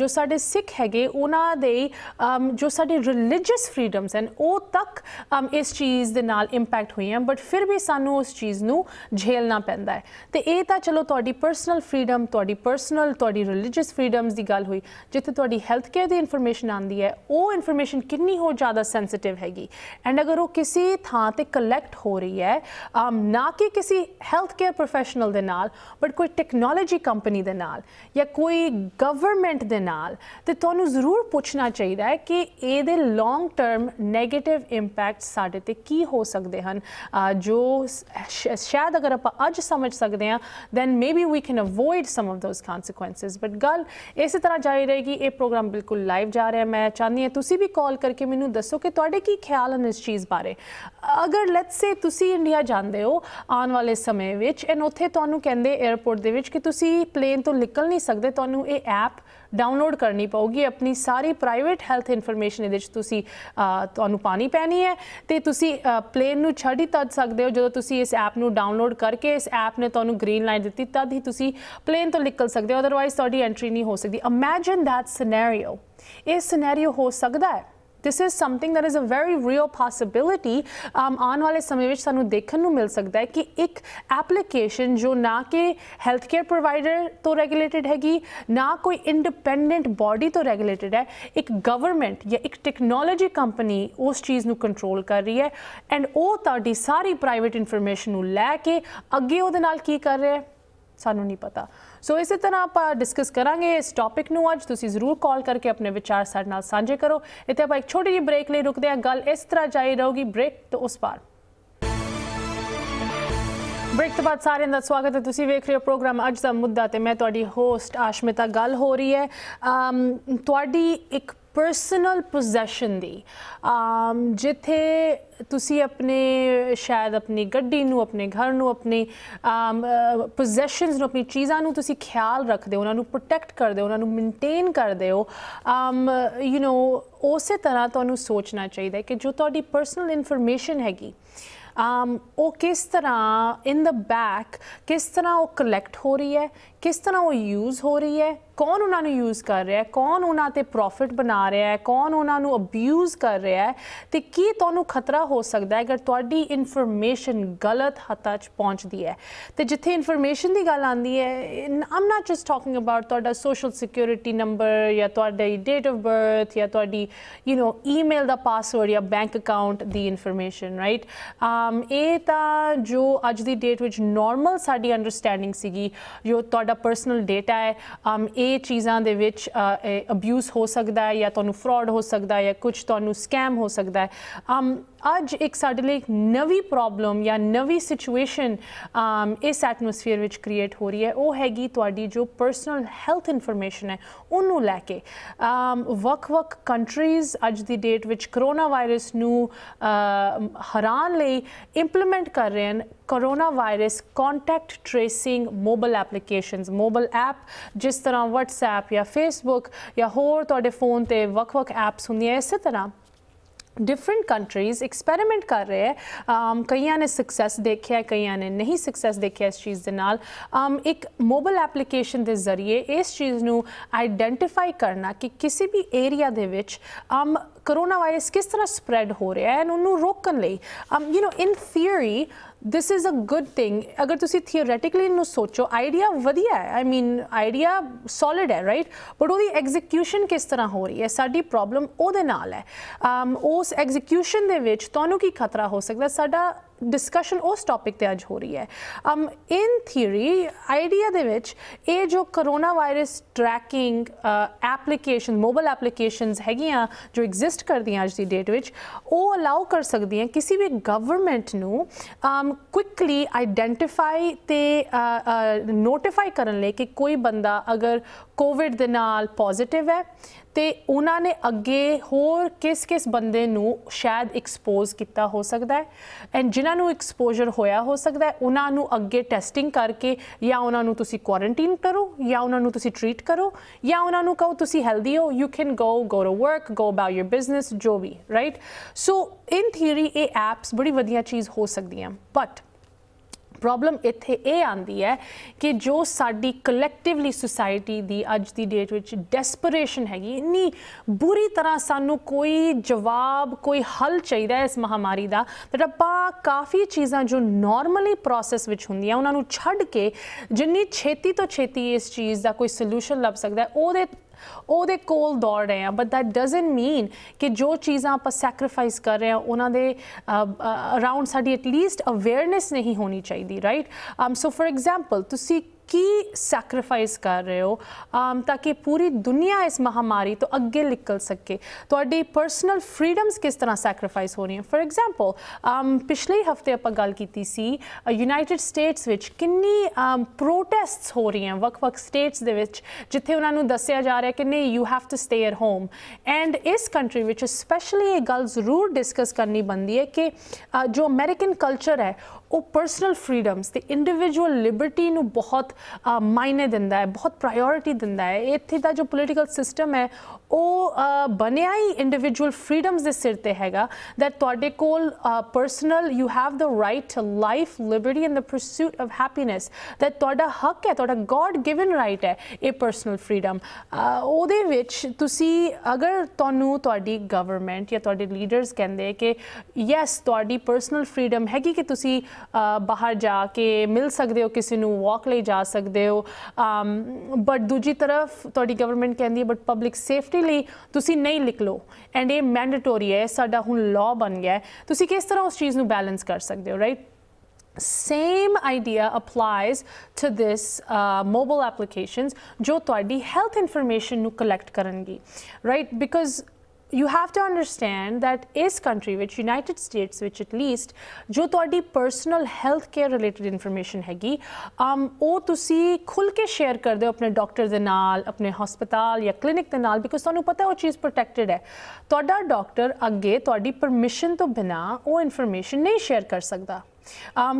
ਜੋ ਸਾਡੇ ਸਿੱਖ ਹੈਗੇ ਉਹਨਾਂ ਦੇ ਅਮ um, ਜੋ ਸਾਡੇ ਰਿਲੀਜੀਅਸ ਫਰੀडम्स ਐਂਡ ਉਹ ਤੱਕ ਅਮ um, ਇਸ ਚੀਜ਼ ਦੇ ਨਾਲ ਇੰਪੈਕਟ ਹੋਈਆਂ ਬਟ ਫਿਰ ਵੀ ਸਾਨੂੰ ਉਸ ਚੀਜ਼ ਨੂੰ ਝੇਲਣਾ ਪੈਂਦਾ ਹੈ ਤੇ ਇਹ ਤਾਂ ਚਲੋ ਤੁਹਾਡੀ ਪਰਸਨਲ ਫਰੀडम ਤੁਹਾਡੀ ਪਰਸਨਲ ਤੁਹਾਡੀ ਰਿਲੀਜੀਅਸ ਫਰੀडम्स ਦੀ ਗੱਲ ਹੋਈ ਜਿੱਥੇ ਤੁਹਾਡੀ ਹੈਲਥ ਕੇਅਰ ਦੀ ਇਨਫੋਰਮੇਸ਼ਨ ਆਂਦੀ ਹੈ ਉਹ ਇਨਫੋਰਮੇਸ਼ਨ ਕਿੰਨੀ ਹੋ ਜ਼ਿਆਦਾ ਸੈਂਸਿਟਿਵ ਹੈਗੀ ਐਂਡ ਅਗਰ ਉਹ ਕਿਸੇ ਥਾਂ ਤੇ ਕਲੈਕਟ ਹੋ ਰਹੀ ਹੈ ਹੈ ਆਮ um, ਨਾ ਕਿ ਕਿਸੇ ਹੈਲਥ ਕੇਅਰ ਪ੍ਰੋਫੈਸ਼ਨਲ ਦੇ ਨਾਲ ਬਟ ਕੋਈ ਟੈਕਨੋਲੋਜੀ ਕੰਪਨੀ ਦੇ ਨਾਲ ਜਾਂ ਕੋਈ ਗਵਰਨਮੈਂਟ ਦੇ ਨਾਲ ਤੇ ਤੁਹਾਨੂੰ ਜ਼ਰੂਰ ਪੁੱਛਣਾ ਚਾਹੀਦਾ ਹੈ ਕਿ ਇਹਦੇ ਲੌਂਗ ਟਰਮ 네ਗੇਟਿਵ ਇੰਪੈਕਟ ਸਾਡੇ ਤੇ ਕੀ ਹੋ ਸਕਦੇ ਹਨ ਜੋ ਸ਼ਾਇਦ ਅਗਰ ਆਪਾਂ ਅੱਜ ਸਮਝ ਸਕਦੇ ਹਾਂ then maybe we can avoid some of those consequences but ਗੱਲ ਇਸੇ ਤਰ੍ਹਾਂ ਜਾਰੀ ਰਹੇਗੀ ਇਹ ਪ੍ਰੋਗਰਾਮ ਬਿਲਕੁਲ ਲਾਈਵ ਜਾ ਰਿਹਾ ਮੈਂ ਚਾਹੁੰਦੀ ਹਾਂ ਤੁਸੀਂ ਵੀ ਕਾਲ ਕਰਕੇ ਮੈਨੂੰ ਦੱਸੋ ਕਿ ਤੁਹਾਡੇ ਕੀ ਖਿਆਲ ਹਨ ਇਸ ਚੀਜ਼ ਬਾਰੇ ਅਗਰ ਲੈਟਸ ਸੇ ਤੁਸੀਂ ਤੁਸੀਂ ਇੰਡੀਆ ਜਾਂਦੇ ਹੋ ਆਉਣ ਵਾਲੇ ਸਮੇਂ ਵਿੱਚ ਐਂਡ ਉੱਥੇ ਤੁਹਾਨੂੰ ਕਹਿੰਦੇ 에어ਪੋਰਟ ਦੇ ਵਿੱਚ ਕਿ ਤੁਸੀਂ ਪਲੇਨ ਤੋਂ ਨਿਕਲ ਨਹੀਂ ਸਕਦੇ ਤੁਹਾਨੂੰ ਇਹ ਐਪ ਡਾਊਨਲੋਡ ਕਰਨੀ ਪਊਗੀ ਆਪਣੀ ਸਾਰੀ ਪ੍ਰਾਈਵੇਟ ਹੈਲਥ ਇਨਫੋਰਮੇਸ਼ਨ ਇਹਦੇ ਵਿੱਚ ਤੁਸੀਂ ਤੁਹਾਨੂੰ ਪਾਣੀ ਪੈਣੀ ਹੈ ਤੇ ਤੁਸੀਂ ਪਲੇਨ ਨੂੰ ਛੱਡ ਹੀ ਤੱਕ ਸਕਦੇ ਹੋ ਜਦੋਂ ਤੁਸੀਂ ਇਸ ਐਪ ਨੂੰ ਡਾਊਨਲੋਡ ਕਰਕੇ ਇਸ ਐਪ ਨੇ ਤੁਹਾਨੂੰ ਗ੍ਰੀਨ ਲਾਈਨ ਦਿੱਤੀ ਤਦ ਹੀ ਤੁਸੀਂ ਪਲੇਨ ਤੋਂ ਨਿਕਲ ਸਕਦੇ ਹੋ ਅਦਰਵਾਈਜ਼ ਤੁਹਾਡੀ ਐਂਟਰੀ ਨਹੀਂ ਹੋ ਸਕਦੀ ਇਮੇਜਿਨ ਦੈਟ ਸਿਨੈਰੀਓ ਇਹ ਸਿਨੈਰੀਓ ਹੋ ਸਕਦਾ ਹੈ this is something that is a very real possibility um ਆਉਣ ਵਾਲੇ ਸਮੇਂ ਵਿੱਚ ਸਾਨੂੰ ਦੇਖਣ ਨੂੰ ਮਿਲ ਸਕਦਾ ਹੈ ਕਿ ਇੱਕ ਐਪਲੀਕੇਸ਼ਨ ਜੋ ਨਾ ਕਿ ਹੈਲਥ ਕੇਅਰ ਪ੍ਰੋਵਾਈਡਰ ਤੋਂ ਰੈਗੂਲੇਟਡ ਹੈਗੀ ਨਾ ਕੋਈ ਇੰਡੀਪੈਂਡੈਂਟ ਬਾਡੀ ਤੋਂ ਰੈਗੂਲੇਟਡ ਹੈ ਇੱਕ ਗਵਰਨਮੈਂਟ ਜਾਂ ਇੱਕ ਟੈਕਨੋਲੋਜੀ ਕੰਪਨੀ ਉਸ ਚੀਜ਼ ਨੂੰ ਕੰਟਰੋਲ ਕਰ ਰਹੀ ਹੈ ਐਂਡ ਉਹ ਤੁਹਾਡੀ ਸਾਰੀ ਪ੍ਰਾਈਵੇਟ ਇਨਫੋਰਮੇਸ਼ਨ ਨੂੰ ਲੈ ਕੇ ਅੱਗੇ ਉਹਦੇ ਨਾਲ ਕੀ ਕਰ ਰਿਹਾ ਹੈ ਸਾਨੂੰ ਨਹੀਂ ਪਤਾ ਸੋ ਇਸੇ ਤਰ੍ਹਾਂ ਆਪਾਂ ਡਿਸਕਸ ਕਰਾਂਗੇ ਇਸ ਟੌਪਿਕ ਨੂੰ ਅੱਜ ਤੁਸੀਂ ਜ਼ਰੂਰ ਕਾਲ ਕਰਕੇ ਆਪਣੇ ਵਿਚਾਰ ਸਾਡੇ ਨਾਲ ਸਾਂਝੇ ਕਰੋ ਇੱਥੇ ਆਪਾਂ ਇੱਕ ਛੋਟੀ ਜਿਹੀ ਬ੍ਰੇਕ ਲਈ ਰੁਕਦੇ ਹਾਂ ਗੱਲ ਇਸ ਤਰ੍ਹਾਂ ਜਾਈ ਰਹੂਗੀ ਬ੍ਰੇਕ ਤੋਂ ਉਸ ਪਾਰ ਬ੍ਰੇਕ ਤੋਂ ਬਾਅਦ ਸਾਰਿਆਂ ਦਾ ਸਵਾਗਤ ਹੈ ਤੁਸੀਂ ਵੇਖ ਰਹੇ ਹੋ ਪ੍ਰੋਗਰਾਮ ਅੱਜ ਦਾ ਮੁੱਦਾ ਤੇ ਮੈਂ ਤੁਹਾਡੀ ਹੋਸਟ ਆਸ਼ਮਿਤਾ ਗੱਲ ਹੋ ਰਹੀ ਹੈ ਤੁਹਾਡੀ ਇੱਕ ਪਰਸਨਲ ਪੋਜੈਸ਼ਨ ਦੀ ਅਮ ਜਿੱਥੇ ਤੁਸੀਂ ਆਪਣੇ ਸ਼ਾਇਦ ਆਪਣੀ ਗੱਡੀ ਨੂੰ ਆਪਣੇ ਘਰ ਨੂੰ ਆਪਣੇ ਅਮ ਪੋਜੈਸ਼ਨਸ ਨੂੰ ਆਪਣੀ ਚੀਜ਼ਾਂ ਨੂੰ ਤੁਸੀਂ ਖਿਆਲ ਰੱਖਦੇ ਹੋ ਉਹਨਾਂ ਨੂੰ ਪ੍ਰੋਟੈਕਟ ਕਰਦੇ ਹੋ ਉਹਨਾਂ ਨੂੰ ਮੇਨਟੇਨ ਕਰਦੇ ਹੋ ਅਮ ਯੂ نو ਉਸੇ ਤਰ੍ਹਾਂ ਤੁਹਾਨੂੰ ਸੋਚਣਾ ਚਾਹੀਦਾ ਹੈ ਕਿ ਜੋ ਤੁਹਾਡੀ ਪਰਸਨਲ ਇਨਫੋਰਮੇਸ਼ਨ ਹੈਗੀ ਅਮ ਉਹ ਕਿਸ ਤਰ੍ਹਾਂ ਇਨ ਦਾ ਬੈਕ ਕਿਸ ਤਰ੍ਹਾਂ ਉਹ ਕਲੈਕਟ ਹੋ ਰਹੀ ਹੈ ਕਿਸ ਤਰ੍ਹਾਂ ਉਹ ਯੂਜ਼ ਹੋ ਰਹੀ ਹੈ ਕੌਣ ਉਹਨਾਂ ਨੂੰ ਯੂਜ਼ ਕਰ ਰਿਹਾ ਹੈ ਕੌਣ ਉਹਨਾਂ ਤੇ ਪ੍ਰੋਫਿਟ ਬਣਾ ਰਿਹਾ ਹੈ ਕੌਣ ਉਹਨਾਂ ਨੂੰ ਅਬਿਊਜ਼ ਕਰ ਰਿਹਾ ਹੈ ਤੇ ਕੀ ਤੁਹਾਨੂੰ ਖਤਰਾ ਹੋ ਸਕਦਾ ਹੈ ਅਗਰ ਤੁਹਾਡੀ ਇਨਫੋਰਮੇਸ਼ਨ ਗਲਤ ਹੱਥਾਂ 'ਚ ਪਹੁੰਚਦੀ ਹੈ ਤੇ ਜਿੱਥੇ ਇਨਫੋਰਮੇਸ਼ਨ ਦੀ ਗੱਲ ਆਉਂਦੀ ਹੈ I'm not just talking about ਤੁਹਾਡਾ ਸੋਸ਼ਲ ਸਿਕਿਉਰਿਟੀ ਨੰਬਰ ਜਾਂ ਤੁਹਾਡਾ ਡੇਟ ਆਫ ਬਰਥ ਜਾਂ ਤੁਹਾਡੀ ਯੂ نو ਈਮੇਲ ਦਾ ਪਾਸਵਰਡ ਜਾਂ ਬੈਂਕ ਅਕਾਊਂਟ ਦੀ ਇਨਫੋਰਮੇਸ਼ਨ ਰਾਈਟ um, ਇਹ ਤਾਂ ਜੋ ਅੱਜ ਦੀ ਡੇਟ ਵਿੱਚ ਨਾਰਮਲ ਸਾਡੀ ਅੰਡਰਸਟੈਂਡਿੰਗ ਸੀਗੀ ਜੋ ਤੁਹਾਡਾ ਤੁਹਾਡਾ ਪਰਸਨਲ ਡਾਟਾ ਹੈ ਇਹ ਚੀਜ਼ਾਂ ਦੇ ਵਿੱਚ ਅਬਿਊਜ਼ ਹੋ ਸਕਦਾ ਹੈ ਜਾਂ ਤੁਹਾਨੂੰ ਫਰਾਡ ਹੋ ਸਕਦਾ ਹੈ ਜਾਂ ਕੁਝ ਤੁਹਾਨੂੰ ਸਕੈਮ ਹੋ ਸਕਦਾ ਹੈ ਅੱਜ ਇੱਕ ਸਾਡੇ ਲਈ ਨਵੀਂ ਪ੍ਰੋਬਲਮ ਜਾਂ ਨਵੀਂ ਸਿਚੁਏਸ਼ਨ ਅਮ ਇਸ ਐਟਮੋਸਫੇਅਰ ਵਿੱਚ ਕ੍ਰੀਏਟ ਹੋ ਰਹੀ ਹੈ ਉਹ ਹੈਗੀ ਤੁਹਾਡੀ ਜੋ ਪਰਸਨਲ ਹੈਲਥ ਇਨਫੋਰਮੇਸ਼ਨ ਹੈ ਉਹਨੂੰ ਲੈ ਕੇ ਅਮ ਵੱਖ-ਵੱਖ ਕੰਟਰੀਜ਼ ਅੱਜ ਦੀ ਡੇਟ ਵਿੱਚ ਕਰੋਨਾ ਵਾਇਰਸ ਨੂੰ ਹਰਾਨ ਲਈ ਇੰਪਲੀਮੈਂਟ ਕਰ ਰਹੇ ਹਨ corona virus contact tracing mobile applications mobile app ਜਿਸ ਤਰ੍ਹਾਂ WhatsApp ਜਾਂ Facebook ਜਾਂ ਹੋਰ ਤੁਹਾਡੇ ਫੋਨ ਤੇ ਵੱਖ-ਵੱਖ ਐਪਸ ਹੁੰਦੀਆਂ ਇਸੇ ਤਰ੍ਹਾਂ ਡਿਫਰੈਂਟ ਕੰਟਰੀਜ਼ ਐਕਸਪੈਰੀਮੈਂਟ ਕਰ ਰਹੇ ਹੈ ਕਈਆਂ ਨੇ ਸਕਸੈਸ ਦੇਖਿਆ ਹੈ ਕਈਆਂ ਨੇ ਨਹੀਂ ਸਕਸੈਸ ਦੇਖਿਆ ਇਸ ਚੀਜ਼ ਦੇ ਨਾਲ ਇੱਕ ਮੋਬਾਈਲ ਐਪਲੀਕੇਸ਼ਨ ਦੇ ਜ਼ਰੀਏ ਇਸ ਚੀਜ਼ ਨੂੰ ਆਈਡੈਂਟੀਫਾਈ ਕਰਨਾ ਕਿ ਕਿਸੇ ਵੀ ਏਰੀਆ ਦੇ ਵਿੱਚ ਕਰੋਨਾ ਵਾਇਰਸ ਕਿਸ ਤਰ੍ਹਾਂ ਸਪਰੈਡ ਹੋ ਰਿਹਾ ਹੈ ਉਹਨੂੰ ਰੋਕਣ ਲਈ you know in theory this is a good thing ਅਗਰ ਤੁਸੀਂ ਥਿਓਰੈਟਿਕਲੀ ਨੂੰ ਸੋਚੋ ਆਈਡੀਆ ਵਧੀਆ ਹੈ ਆਈ ਮੀਨ ਆਈਡੀਆ ਸੋਲਿਡ ਹੈ ਰਾਈਟ ਬਟ ਉਹਦੀ ਐਗਜ਼ੀਕਿਊਸ਼ਨ ਕਿਸ ਤਰ੍ਹਾਂ ਹੋ ਰਹੀ ਹੈ ਸਾਡੀ ਪ੍ਰੋਬਲਮ ਉਹਦੇ ਨਾਲ ਹੈ um, ਉਸ ਐਗਜ਼ੀਕਿਊਸ਼ਨ ਦੇ ਵਿੱਚ ਤੁਹਾਨੂੰ ਕੀ ਖਤਰਾ ਹੋ ਸਕਦਾ ਸਾਡਾ ਡਿਸਕਸ਼ਨ ਉਸ ਟੌਪਿਕ ਤੇ ਅੱਜ ਹੋ ਰਹੀ ਹੈ ਅਮ ਇਨ ਥਿਊਰੀ ਆਈਡੀਆ ਦੇ ਵਿੱਚ ਇਹ ਜੋ corona virus tracking application mobile applications ਹੈਗੀਆਂ ਜੋ ਐਗਜ਼ਿਸਟ ਕਰਦੀਆਂ ਅੱਜ ਦੀ ਡੇਟ ਵਿੱਚ ਉਹ ਅਲਾਉ ਕਰ ਸਕਦੀਆਂ ਕਿਸੇ ਵੀ ਗਵਰਨਮੈਂਟ ਨੂੰ ਅਮ ਕੁਇਕਲੀ ਆਈਡੈਂਟੀਫਾਈ ਤੇ ਨੋਟੀਫਾਈ ਕਰਨ ਲਈ ਕਿ ਕੋਈ ਬੰਦਾ ਅਗਰ ਕੋਵਿਡ ਦੇ ਨਾਲ ਪੋਜ਼ਿਟਿਵ ਹੈ ਤੇ ਉਹਨਾਂ ਨੇ ਅੱਗੇ ਹੋਰ ਕਿਸ-ਕਿਸ ਬੰਦੇ ਨੂੰ ਸ਼ਾਇਦ ਐਕਸਪੋਜ਼ ਕੀਤਾ ਹੋ ਸਕਦਾ ਹੈ ਐਂਡ ਜਿਨ੍ਹਾਂ ਨੂੰ ਐਕਸਪੋਜ਼ਰ ਹੋਇਆ ਹੋ ਸਕਦਾ ਹੈ ਉਹਨਾਂ ਨੂੰ ਅੱਗੇ ਟੈਸਟਿੰਗ ਕਰਕੇ ਜਾਂ ਉਹਨਾਂ ਨੂੰ ਤੁਸੀਂ ਕੁਆਰੰਟਾਈਨ ਕਰੋ ਜਾਂ ਉਹਨਾਂ ਨੂੰ ਤੁਸੀਂ ਟ੍ਰੀਟ ਕਰੋ ਜਾਂ ਉਹਨਾਂ ਨੂੰ ਕਹੋ ਤੁਸੀਂ ਹੈਲਦੀ ਹੋ you can go go to work go about your business ਜੋ ਵੀ ਰਾਈਟ ਸੋ ਇਨ ਥੀਰੀ ਇਹ ਐਪਸ ਬੜੀ ਵਧੀਆ ਚੀਜ਼ ਹੋ ਸਕਦੀਆਂ ਬਟ ਪ੍ਰੋਬਲਮ ਇੱਥੇ ਇਹ ਆਂਦੀ ਹੈ ਕਿ ਜੋ ਸਾਡੀ ਕਲੈਕਟਿਵਲੀ ਸੁਸਾਇਟੀ ਦੀ ਅੱਜ ਦੀ ਡੇਟ ਵਿੱਚ ਡੈਸਪਰੇਸ਼ਨ ਹੈਗੀ ਇੰਨੀ ਬੁਰੀ ਤਰ੍ਹਾਂ ਸਾਨੂੰ ਕੋਈ ਜਵਾਬ ਕੋਈ ਹੱਲ ਚਾਹੀਦਾ ਹੈ ਇਸ ਮਹਾਮਾਰੀ ਦਾ ਤੇ ਆਪਾਂ ਕਾਫੀ ਚੀਜ਼ਾਂ ਜੋ ਨਾਰਮਲੀ ਪ੍ਰੋਸੈਸ ਵਿੱਚ ਹੁੰਦੀਆਂ ਉਹਨਾਂ ਨੂੰ ਛੱਡ ਕੇ ਜਿੰਨੀ ਛੇਤੀ ਤੋਂ ਛੇਤੀ ਇਸ ਚੀਜ਼ ਦਾ ਕੋਈ ਸੋਲੂਸ਼ਨ ਲੱਭ ਸਕਦਾ ਹੈ ਉਹਦੇ ਉਹਦੇ ਕੋਲ ਦੌੜ ਰਹੇ ਆ ਬਟ ਦੈਟ ਡਸਨਟ ਮੀਨ ਕਿ ਜੋ ਚੀਜ਼ਾਂ ਆਪਾਂ ਸੈਕਰੀਫਾਈਸ ਕਰ ਰਹੇ ਆ ਉਹਨਾਂ ਦੇ ਅਰਾਊਂਡ ਸਾਡੀ ਐਟਲੀਸਟ ਅਵੇਅਰਨੈਸ ਨਹੀਂ ਹੋਣੀ ਚਾਹੀਦੀ ਰਾਈਟ ਸੋ ਫॉर ਐਗਜ਼ਾਮਪਲ ਤੁਸੀਂ ਕੀ ਸੈਕਰੀਫਾਈਸ ਕਰ ਰਹੇ ਹੋ ਤਾਂ ਕਿ ਪੂਰੀ ਦੁਨੀਆ ਇਸ ਮਹਾਮਾਰੀ ਤੋਂ ਅੱਗੇ ਨਿਕਲ ਸਕੇ ਤੁਹਾਡੀ ਪਰਸਨਲ ਫਰੀडम्स ਕਿਸ ਤਰ੍ਹਾਂ ਸੈਕਰੀਫਾਈਸ ਹੋ ਰਹੀਆਂ ਫੋਰ ਐਗਜ਼ਾਮਪਲ ਪਿਛਲੇ ਹਫਤੇ ਆਪਾਂ ਗੱਲ ਕੀਤੀ ਸੀ ਯੂਨਾਈਟਿਡ ਸਟੇਟਸ ਵਿੱਚ ਕਿੰਨੀ ਪ੍ਰੋਟੈਸਟਸ ਹੋ ਰਹੀਆਂ ਵੱਖ-ਵੱਖ ਸਟੇਟਸ ਦੇ ਵਿੱਚ ਜਿੱਥੇ ਉਹਨਾਂ ਨੂੰ ਦੱਸਿਆ ਜਾ ਰਿਹਾ ਕਿ ਨਹੀਂ you have to stay at home and ਇਸ ਕੰਟਰੀ ਵਿੱਚ ਸਪੈਸ਼ਲੀ ਇਹ ਗੱਲ ਜ਼ਰੂਰ ਡਿਸਕਸ ਕਰਨੀ ਬੰਦੀ ਹੈ ਕਿ ਜੋ ਅਮਰੀਕਨ ਕਲਚਰ ਹੈ ਉਹ ਪਰਸਨਲ ਫਰੀडम्स ਤੇ ਇੰਡੀਵਿਜੂਅਲ ਲਿਬਰਟੀ ਨੂੰ ਬਹੁਤ ਮਾਇਨੇ ਦਿੰਦਾ ਹੈ ਬਹੁਤ ਪ੍ਰਾਇੋਰਟੀ ਦਿੰਦਾ ਹੈ ਇੱਥੇ ਦਾ ਜੋ ਪੋਲੀਟੀਕਲ ਸਿਸਟਮ ਹੈ ਉਹ ਬਣਿਆ ਹੀ ਇੰਡੀਵਿਜੂਅਲ ਫਰੀडम्स ਦੇ ਸਿਰ ਤੇ ਹੈਗਾ ਦੈਟ ਤੁਹਾਡੇ ਕੋਲ personal you have the right to life liberty and the pursuit of happiness that ਤੁਹਾਡਾ ਹੱਕ ਹੈ ਤੁਹਾਡਾ ਗੋਡ ਗਿਵਨ ਰਾਈਟ ਹੈ ਇਹ ਪਰਸਨਲ ਫਰੀडम ਉਹਦੇ ਵਿੱਚ ਤੁਸੀਂ ਅਗਰ ਤੁਹਾਨੂੰ ਤੁਹਾਡੀ ਗਵਰਨਮੈਂਟ ਜਾਂ ਤੁਹਾਡੇ ਲੀਡਰਸ ਕਹਿੰਦੇ ਕਿ ਯੈਸ ਤੁਹਾਡੀ ਪਰਸਨਲ ਫਰੀडम ਹੈਗੀ ਕਿ ਤੁਸੀਂ ਬਾਹਰ ਜਾ ਕੇ ਮਿਲ ਸਕਦੇ ਹੋ ਕਿਸੇ ਨੂੰ ਵਾਕ ਲਈ ਜਾ ਸਕਦੇ ਹੋ ਬਟ ਦੂਜੀ ਤਰਫ ਤੁਹਾਡੀ ਗਵਰਨਮੈਂਟ ਕਹਿੰਦੀ ਹੈ ਬਟ ਪਬਲਿਕ ਸੇਫਟੀ ਲਈ ਤੁਸੀਂ ਨਹੀਂ ਲਿਖ ਲਓ ਐਂਡ ਇਹ ਮੈਂਡੇਟੋਰੀ ਹੈ ਸਾਡਾ ਹੁਣ ਲਾਅ ਬਣ ਗਿਆ ਤੁਸੀਂ ਕਿਸ ਤਰ੍ਹਾਂ ਉਸ ਚੀਜ਼ ਨੂੰ ਬੈਲੈਂਸ ਕਰ ਸਕਦੇ ਹੋ right same idea applies to this uh, mobile applications ਜੋ ਤੁਹਾਡੀ health information ਨੂੰ collect ਕਰਨਗੀ right because you have to understand that ਇਸ ਕੰਟਰੀ ਵਿੱਚ ਯੂਨਾਈਟਿਡ ਸਟੇਟਸ ਵਿੱਚ ਐਟ ਲੀਸਟ ਜੋ ਤੁਹਾਡੀ personal health care related information ਹੈਗੀ ਅਮ ਉਹ ਤੁਸੀਂ ਖੁੱਲ ਕੇ ਸ਼ੇਅਰ ਕਰਦੇ ਹੋ ਆਪਣੇ ਡਾਕਟਰ ਦੇ ਨਾਲ ਆਪਣੇ ਹਸਪਤਾਲ ਜਾਂ ਕਲੀਨਿਕ ਦੇ ਨਾਲ ਬਿਕੋਜ਼ ਤੁਹਾਨੂੰ ਪਤਾ ਉਹ ਚੀਜ਼ ਪ੍ਰੋਟੈਕਟਡ ਹੈ ਤੁਹਾਡਾ ਡਾਕਟਰ ਅੱਗੇ ਤੁਹਾਡੀ ਪਰਮਿਸ਼ਨ ਤੋਂ ਬਿਨਾ ਉਹ ਇਨਫੋਰਮੇਸ਼ਨ ਨਹੀਂ ਸ਼ੇਅਰ ਕਰ ਸਕਦਾ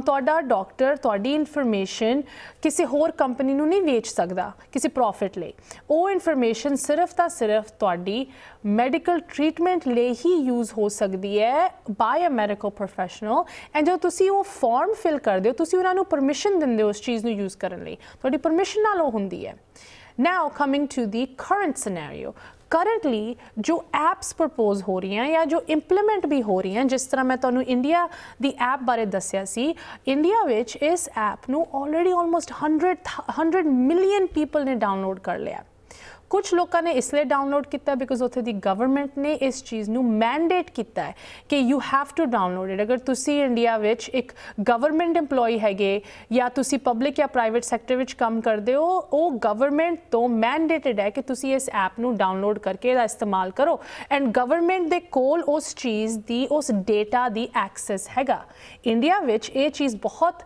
ਤੁਹਾਡਾ ਡਾਕਟਰ ਤੁਹਾਡੀ ਇਨਫੋਰਮੇਸ਼ਨ ਕਿਸੇ ਹੋਰ ਕੰਪਨੀ ਨੂੰ ਨਹੀਂ ਵੇਚ ਸਕਦਾ ਕਿਸੇ ਪ੍ਰੋਫਿਟ ਲਈ ਉਹ ਇਨਫੋਰਮੇਸ਼ਨ ਸਿਰਫ ਤਾਂ ਸਿਰਫ ਤੁਹਾਡੀ ਮੈਡੀਕਲ ਟ੍ਰੀਟਮੈਂਟ ਲਈ ਹੀ ਯੂਜ਼ ਹੋ ਸਕਦੀ ਹੈ by a medical professional and ਜੋ ਤੁਸੀਂ ਉਹ ਫਾਰਮ ਫਿਲ ਕਰਦੇ ਹੋ ਤੁਸੀਂ ਉਹਨਾਂ ਨੂੰ ਪਰਮਿਸ਼ਨ ਦਿੰਦੇ ਹੋ ਉਸ ਚੀਜ਼ ਨੂੰ ਯੂਜ਼ ਕਰਨ ਲਈ ਤੁਹਾਡੀ ਪਰਮਿਸ਼ਨ ਨਾਲ ਉਹ ਹੁੰਦੀ ਹੈ now coming to the current scenario currently ਜੋ ਐਪਸ ਪ੍ਰਪੋਜ਼ ਹੋ ਰਹੀਆਂ ਜਾਂ ਜੋ ਇੰਪਲੀਮੈਂਟ ਵੀ ਹੋ ਰਹੀਆਂ ਜਿਸ ਤਰ੍ਹਾਂ ਮੈਂ ਤੁਹਾਨੂੰ ਇੰਡੀਆ ਦੀ ਐਪ ਬਾਰੇ ਦੱਸਿਆ ਸੀ ਇੰਡੀਆ ਵਿੱਚ ਇਸ ਐਪ ਨੂੰ ਆਲਰੇਡੀ ਆਲਮੋਸਟ 100 100 ਮਿਲੀਅਨ ਪੀਪਲ ਨੇ ਡਾਊਨਲੋਡ ਕਰ ਲਿਆ ਕੁਝ ਲੋਕਾਂ ਨੇ ਇਸ ਲਈ ਡਾਊਨਲੋਡ ਕੀਤਾ ਬਿਕੋਜ਼ ਉਥੇ ਦੀ ਗਵਰਨਮੈਂਟ ਨੇ ਇਸ ਚੀਜ਼ ਨੂੰ ਮੈਂਡੇਟ ਕੀਤਾ ਹੈ ਕਿ you have to download it ਅਗਰ ਤੁਸੀਂ ਇੰਡੀਆ ਵਿੱਚ ਇੱਕ ਗਵਰਨਮੈਂਟ EMPLOYEE ਹੈਗੇ ਜਾਂ ਤੁਸੀਂ ਪਬਲਿਕ ਜਾਂ ਪ੍ਰਾਈਵੇਟ ਸੈਕਟਰ ਵਿੱਚ ਕੰਮ ਕਰਦੇ ਹੋ ਉਹ ਗਵਰਨਮੈਂਟ ਤੋਂ ਮੈਂਡੇਟਡ ਹੈ ਕਿ ਤੁਸੀਂ ਇਸ ਐਪ ਨੂੰ ਡਾਊਨਲੋਡ ਕਰਕੇ ਦਾ ਇਸਤੇਮਾਲ ਕਰੋ ਐਂਡ ਗਵਰਨਮੈਂਟ ਦੇ ਕੋਲ ਉਸ ਚੀਜ਼ ਦੀ ਉਸ ਡੇਟਾ ਦੀ ਐਕਸੈਸ ਹੈਗਾ ਇੰਡੀਆ ਵਿੱਚ ਇਹ ਚੀਜ਼ ਬਹੁਤ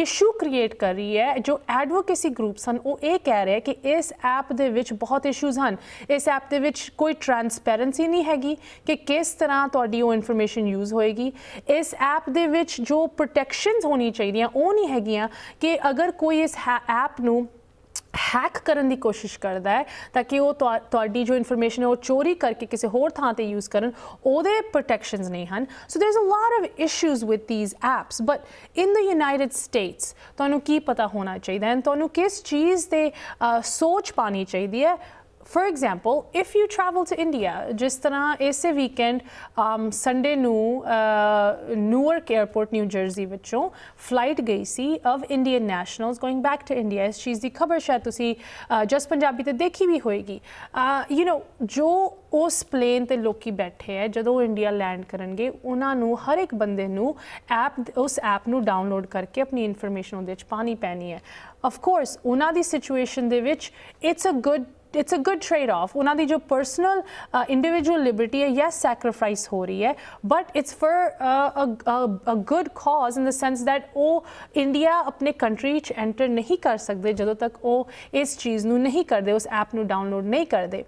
ਇਸ਼ੂ ਕ੍ਰੀਏਟ ਕਰ ਰਹੀ ਹੈ ਜੋ ਐਡਵੋਕੇਸੀ ਗਰੁੱਪਸ ਹਨ ਉਹ ਇਹ ਕਹਿ ਰਹੇ ਕਿ ਇਸ ਐਪ ਦੇ ਵਿੱਚ ਬਹੁਤ ਇਸ਼ੂਜ਼ ਹਨ ਇਸ ਐਪ ਦੇ ਵਿੱਚ ਕੋਈ ਟ੍ਰਾਂਸਪੈਰੈਂਸੀ ਨਹੀਂ ਹੈਗੀ ਕਿ ਕਿਸ ਤਰ੍ਹਾਂ ਤੁਹਾਡੀ ਉਹ ਇਨਫੋਰਮੇਸ਼ਨ ਯੂਜ਼ ਹੋਏਗੀ ਇਸ ਐਪ ਦੇ ਵਿੱਚ ਜੋ ਪ੍ਰੋਟੈਕਸ਼ਨਸ ਹੋਣੀ ਚਾਹੀਦੀਆਂ ਉਹ ਨਹੀਂ ਹੈਗੀਆਂ ਕਿ ਅਗਰ ਕੋਈ ਇਸ ਐਪ ਨੂੰ ਹੈਕ ਕਰਨ ਦੀ ਕੋਸ਼ਿਸ਼ ਕਰਦਾ ਹੈ ਤਾਂ ਕਿ ਉਹ ਤੁਹਾਡੀ ਜੋ ਇਨਫੋਰਮੇਸ਼ਨ ਹੈ ਉਹ ਚੋਰੀ ਕਰਕੇ ਕਿਸੇ ਹੋਰ ਥਾਂ ਤੇ ਯੂਜ਼ ਕਰਨ ਉਹਦੇ ਪ੍ਰੋਟੈਕਸ਼ਨਸ ਨਹੀਂ ਹਨ so there is a lot of issues with these apps but in the United States ਤੁਹਾਨੂੰ ਕੀ ਪਤਾ ਹੋਣਾ ਚਾਹੀਦਾ ਹੈ ਤੁਹਾਨੂੰ ਕਿਸ ਚੀਜ਼ ਤੇ ਸੋਚ ਪਾਣੀ ਚਾਹੀਦੀ ਹੈ for example if you travel to India ਜਿਸ ਤਰ੍ਹਾਂ ਇਸੇ ਵੀਕਐਂਡ ਸੰਡੇ ਨੂੰ ਨਿਊਯਾਰਕ 에ਅਰਪੋਰਟ ਨਿਊ ਜਰਸੀ ਵਿੱਚੋਂ ਫਲਾਈਟ ਗਈ ਸੀ of Indian nationals going back to India ਇਸ ਚੀਜ਼ ਦੀ ਖਬਰ ਸ਼ਾਇਦ ਤੁਸੀਂ ਜਸਟ ਪੰਜਾਬੀ ਤੇ ਦੇਖੀ ਵੀ ਹੋਏਗੀ ਯੂ نو ਜੋ ਉਸ ਪਲੇਨ ਤੇ ਲੋਕੀ ਬੈਠੇ ਐ ਜਦੋਂ ਇੰਡੀਆ ਲੈਂਡ ਕਰਨਗੇ ਉਹਨਾਂ ਨੂੰ ਹਰ ਇੱਕ ਬੰਦੇ ਨੂੰ ਐਪ ਉਸ ਐਪ ਨੂੰ ਡਾਊਨਲੋਡ ਕਰਕੇ ਆਪਣੀ ਇਨਫੋਰਮੇਸ਼ਨ ਉਹਦੇ ਵਿੱਚ ਪਾਣੀ ਪੈਣੀ ਹੈ ਆਫ ਕੋਰਸ ਉਹਨਾਂ ਦੀ ਸਿਚੁਏਸ਼ਨ ਦੇ ਵਿੱਚ it's a good it's a good trade off ਉਹਨਾਂ ਦੀ ਜੋ ਪਰਸਨਲ ਇੰਡੀਵਿਜੂਅਲ ਲਿਬਰਟੀ ਹੈ ਯੈਸ ਸੈਕਰੀਫਾਈਸ ਹੋ ਰਹੀ ਹੈ but it's for a good cause in the sense that ਉਹ ਇੰਡੀਆ ਆਪਣੇ ਕੰਟਰੀ ਵਿੱਚ ਐਂਟਰ ਨਹੀਂ ਕਰ ਸਕਦੇ ਜਦੋਂ ਤੱਕ ਉਹ ਇਸ ਚੀਜ਼ ਨੂੰ ਨਹੀਂ ਕਰਦੇ ਉਸ ਐਪ ਨੂੰ ਡਾਊਨਲੋਡ ਨਹੀਂ ਕਰਦੇ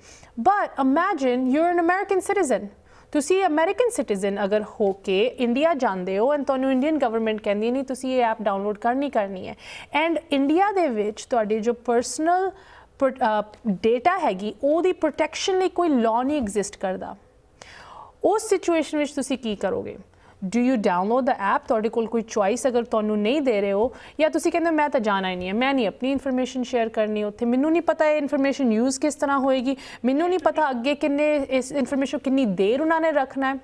but imagine you are an American citizen ਤੁਸੀਂ ਅਮਰੀਕਨ ਸਿਟੀਜ਼ਨ ਅਗਰ ਹੋ ਕੇ ਇੰਡੀਆ ਜਾਂਦੇ ਹੋ ਐਂਡ ਤੁਹਾਨੂੰ ਇੰਡੀਅਨ ਗਵਰਨਮੈਂਟ ਕਹਿੰਦੀ ਨਹੀਂ ਤੁਸੀਂ ਇਹ ਐਪ ਡਾਊਨਲੋਡ ਕਰਨੀ ਕਰਨੀ ਹੈ ਐਂਡ ਇੰਡੀਆ ਦੇ ਵਿੱਚ ਤੁਹਾਡੇ ਜੋ ਪਰਸਨਲ ਡੇਟਾ ਹੈਗੀ ਉਹਦੀ ਪ੍ਰੋਟੈਕਸ਼ਨ ਲਈ ਕੋਈ ਲਾਅ ਨਹੀਂ ਐਗਜ਼ਿਸਟ ਕਰਦਾ ਉਸ ਸਿਚੁਏਸ਼ਨ ਵਿੱਚ ਤੁਸੀਂ ਕੀ ਕਰੋਗੇ do you download the app ਤੁਹਾਡੇ ਕੋਲ ਕੋਈ ਚੁਆਇਸ ਅਗਰ ਤੁਹਾਨੂੰ ਨਹੀਂ ਦੇ ਰਹੇ ਹੋ ਜਾਂ ਤੁਸੀਂ ਕਹਿੰਦੇ ਮੈਂ ਤਾਂ ਜਾਣਾ ਹੀ ਨਹੀਂ ਹੈ ਮੈਂ ਨਹੀਂ ਆਪਣੀ ਇਨਫੋਰਮੇਸ਼ਨ ਸ਼ੇਅਰ ਕਰਨੀ ਉੱਥੇ ਮੈਨੂੰ ਨਹੀਂ ਪਤਾ ਇਹ ਇਨਫੋਰਮੇਸ਼ਨ ਯੂਜ਼ ਕਿਸ ਤਰ੍ਹਾਂ ਹੋਏਗੀ ਮੈਨੂੰ ਨਹੀਂ ਪਤਾ ਅੱਗੇ ਕਿੰਨੇ ਇਸ ਇਨਫੋਰਮੇਸ਼ਨ ਕਿੰਨੀ ਦੇਰ ਉਹਨਾਂ ਨੇ ਰੱਖਣਾ ਹੈ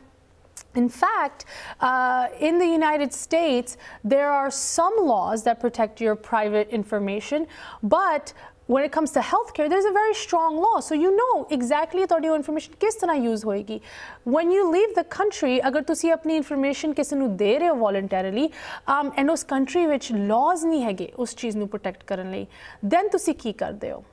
In fact, uh, in the United States, there are some laws that protect your private information, but when it comes to healthcare, there's a very strong law. So you know exactly what your information is used. When you leave the country, if you give your information nu voluntarily, um, and those country which laws don't have to protect currently, then you what do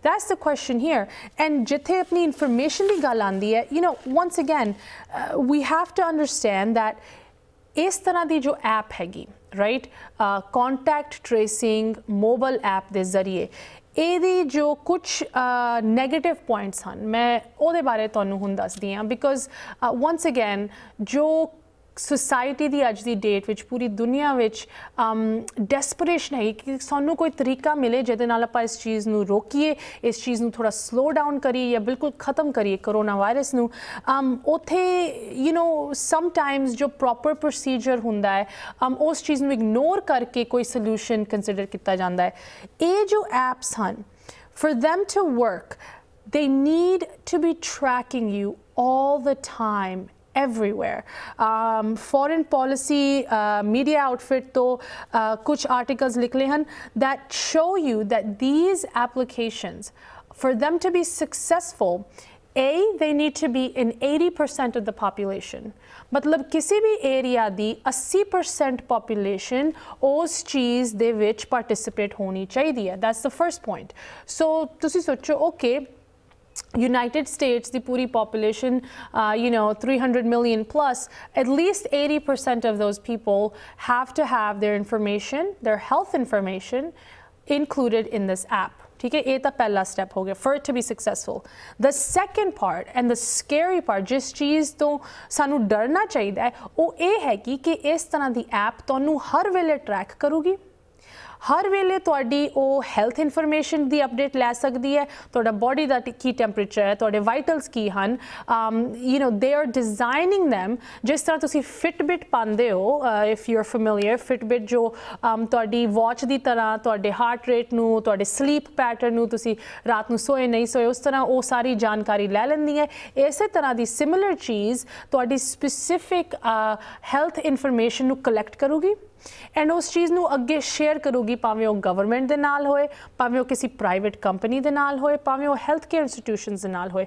that's the question here. And jithe apni information bhi galandi you know, once again, uh, we have to understand that tarah di jo app hai right? Uh, contact tracing mobile app de zariye. ਇਹਦੀ ਜੋ ਕੁਝ negative points ਹਨ ਮੈਂ ਉਹਦੇ ਬਾਰੇ ਤੁਹਾਨੂੰ ਹੁਣ ਦੱਸਦੀ ਹਾਂ ਬਿਕੋਜ਼ ਵਾਂਸ ਅਗੇਨ ਜੋ ਸੋਸਾਇਟੀ ਦੀ ਅੱਜ ਦੀ ਡੇਟ ਵਿੱਚ ਪੂਰੀ ਦੁਨੀਆ ਵਿੱਚ ਡੈਸਪਰੇਸ਼ਨ ਹੈ ਕਿ ਸਾਨੂੰ ਕੋਈ ਤਰੀਕਾ ਮਿਲੇ ਜਿਹਦੇ ਨਾਲ ਆਪਾਂ ਇਸ ਚੀਜ਼ ਨੂੰ ਰੋਕੀਏ ਇਸ ਚੀਜ਼ ਨੂੰ ਥੋੜਾ ਸਲੋ ਡਾਊਨ ਕਰੀਏ ਜਾਂ ਬਿਲਕੁਲ ਖਤਮ ਕਰੀਏ ਕਰੋਨਾ ਵਾਇਰਸ ਨੂੰ ਉਥੇ ਯੂ نو ਸਮ ਟਾਈਮਸ ਜੋ ਪ੍ਰੋਪਰ ਪ੍ਰੋਸੀਜਰ ਹੁੰਦਾ ਹੈ ਉਸ ਚੀਜ਼ ਨੂੰ ਇਗਨੋਰ ਕਰਕੇ ਕੋਈ ਸੋਲੂਸ਼ਨ ਕੰਸੀਡਰ ਕੀਤਾ ਜਾਂਦਾ ਹੈ ਇਹ ਜੋ ਐਪਸ ਹਨ for them to work they need to be tracking you all the time everywhere. Um, foreign policy uh, media outfit to uh, kuch articles likle that show you that these applications, for them to be successful, a, they need to be in 80% of the population. But ਕਿਸੇ ਵੀ area, the 80% percent population os cheese de which participate honi ਚਾਹੀਦੀ That's the first point. So, ਸੋ ਤੁਸੀਂ ਸੋਚੋ okay, United States, the Puri population, uh, you know, 300 million plus, at least 80% of those people have to have their information, their health information, included in this app. step for it to be successful. The second part and the scary part, just cheese to sanu darna chahiye, oh, eh hai ki ke is tana the app tonu har vele track karugi. ਹਰ ਵੇਲੇ ਤੁਹਾਡੀ ਉਹ health information ਦੀ update ਲੈ ਸਕਦੀ ਹੈ ਤੁਹਾਡਾ body ਦਾ ਕੀ temperature ਹੈ ਤੁਹਾਡੇ ਵਾਈਟਲਸ ਕੀ ਹਨ you know they are designing them ਜਿਸ ਤਰ੍ਹਾਂ ਤੁਸੀਂ ਫਿਟਬਿਟ ਪਾਉਂਦੇ ਹੋ if you are familiar Fitbit ਜੋ ਤੁਹਾਡੀ ਵਾਚ ਦੀ ਤਰ੍ਹਾਂ ਤੁਹਾਡੇ ਹਾਰਟ ਰੇਟ ਨੂੰ ਤੁਹਾਡੇ ਸਲੀਪ ਪੈਟਰਨ ਨੂੰ ਤੁਸੀਂ ਰਾਤ ਨੂੰ ਸੋਏ ਨਹੀਂ ਸੋਏ ਉਸ ਤਰ੍ਹਾਂ ਉਹ ਸਾਰੀ ਜਾਣਕਾਰੀ ਲੈ ਲੈਂਦੀ ਹੈ ਇਸੇ ਤਰ੍ਹਾਂ ਦੀ ਸਿਮਿਲਰ ਚੀਜ਼ ਤੁਹਾਡੀ ਸਪੈਸੀਫਿਕ ਹੈਲਥ ਇਨਫੋਰਮੇਸ਼ਨ ਨੂੰ ਕਲੈਕਟ ਕਰੂਗੀ ਐਂਡ ਉਸ ਚੀਜ਼ ਨੂੰ ਅੱਗੇ ਸ਼ੇਅਰ ਕਰੂਗੀ ਭਾਵੇਂ ਉਹ ਗਵਰਨਮੈਂਟ ਦੇ ਨਾਲ ਹੋਏ ਭਾਵੇਂ ਉਹ ਕਿਸੇ ਪ੍ਰਾਈਵੇਟ ਕੰਪਨੀ ਦੇ ਨਾਲ ਹੋਏ ਭਾਵੇਂ ਉਹ ਹੈਲਥ ਕੇਅਰ ਇੰਸਟੀਟਿਊਸ਼ਨਸ ਦੇ ਨਾਲ ਹੋਏ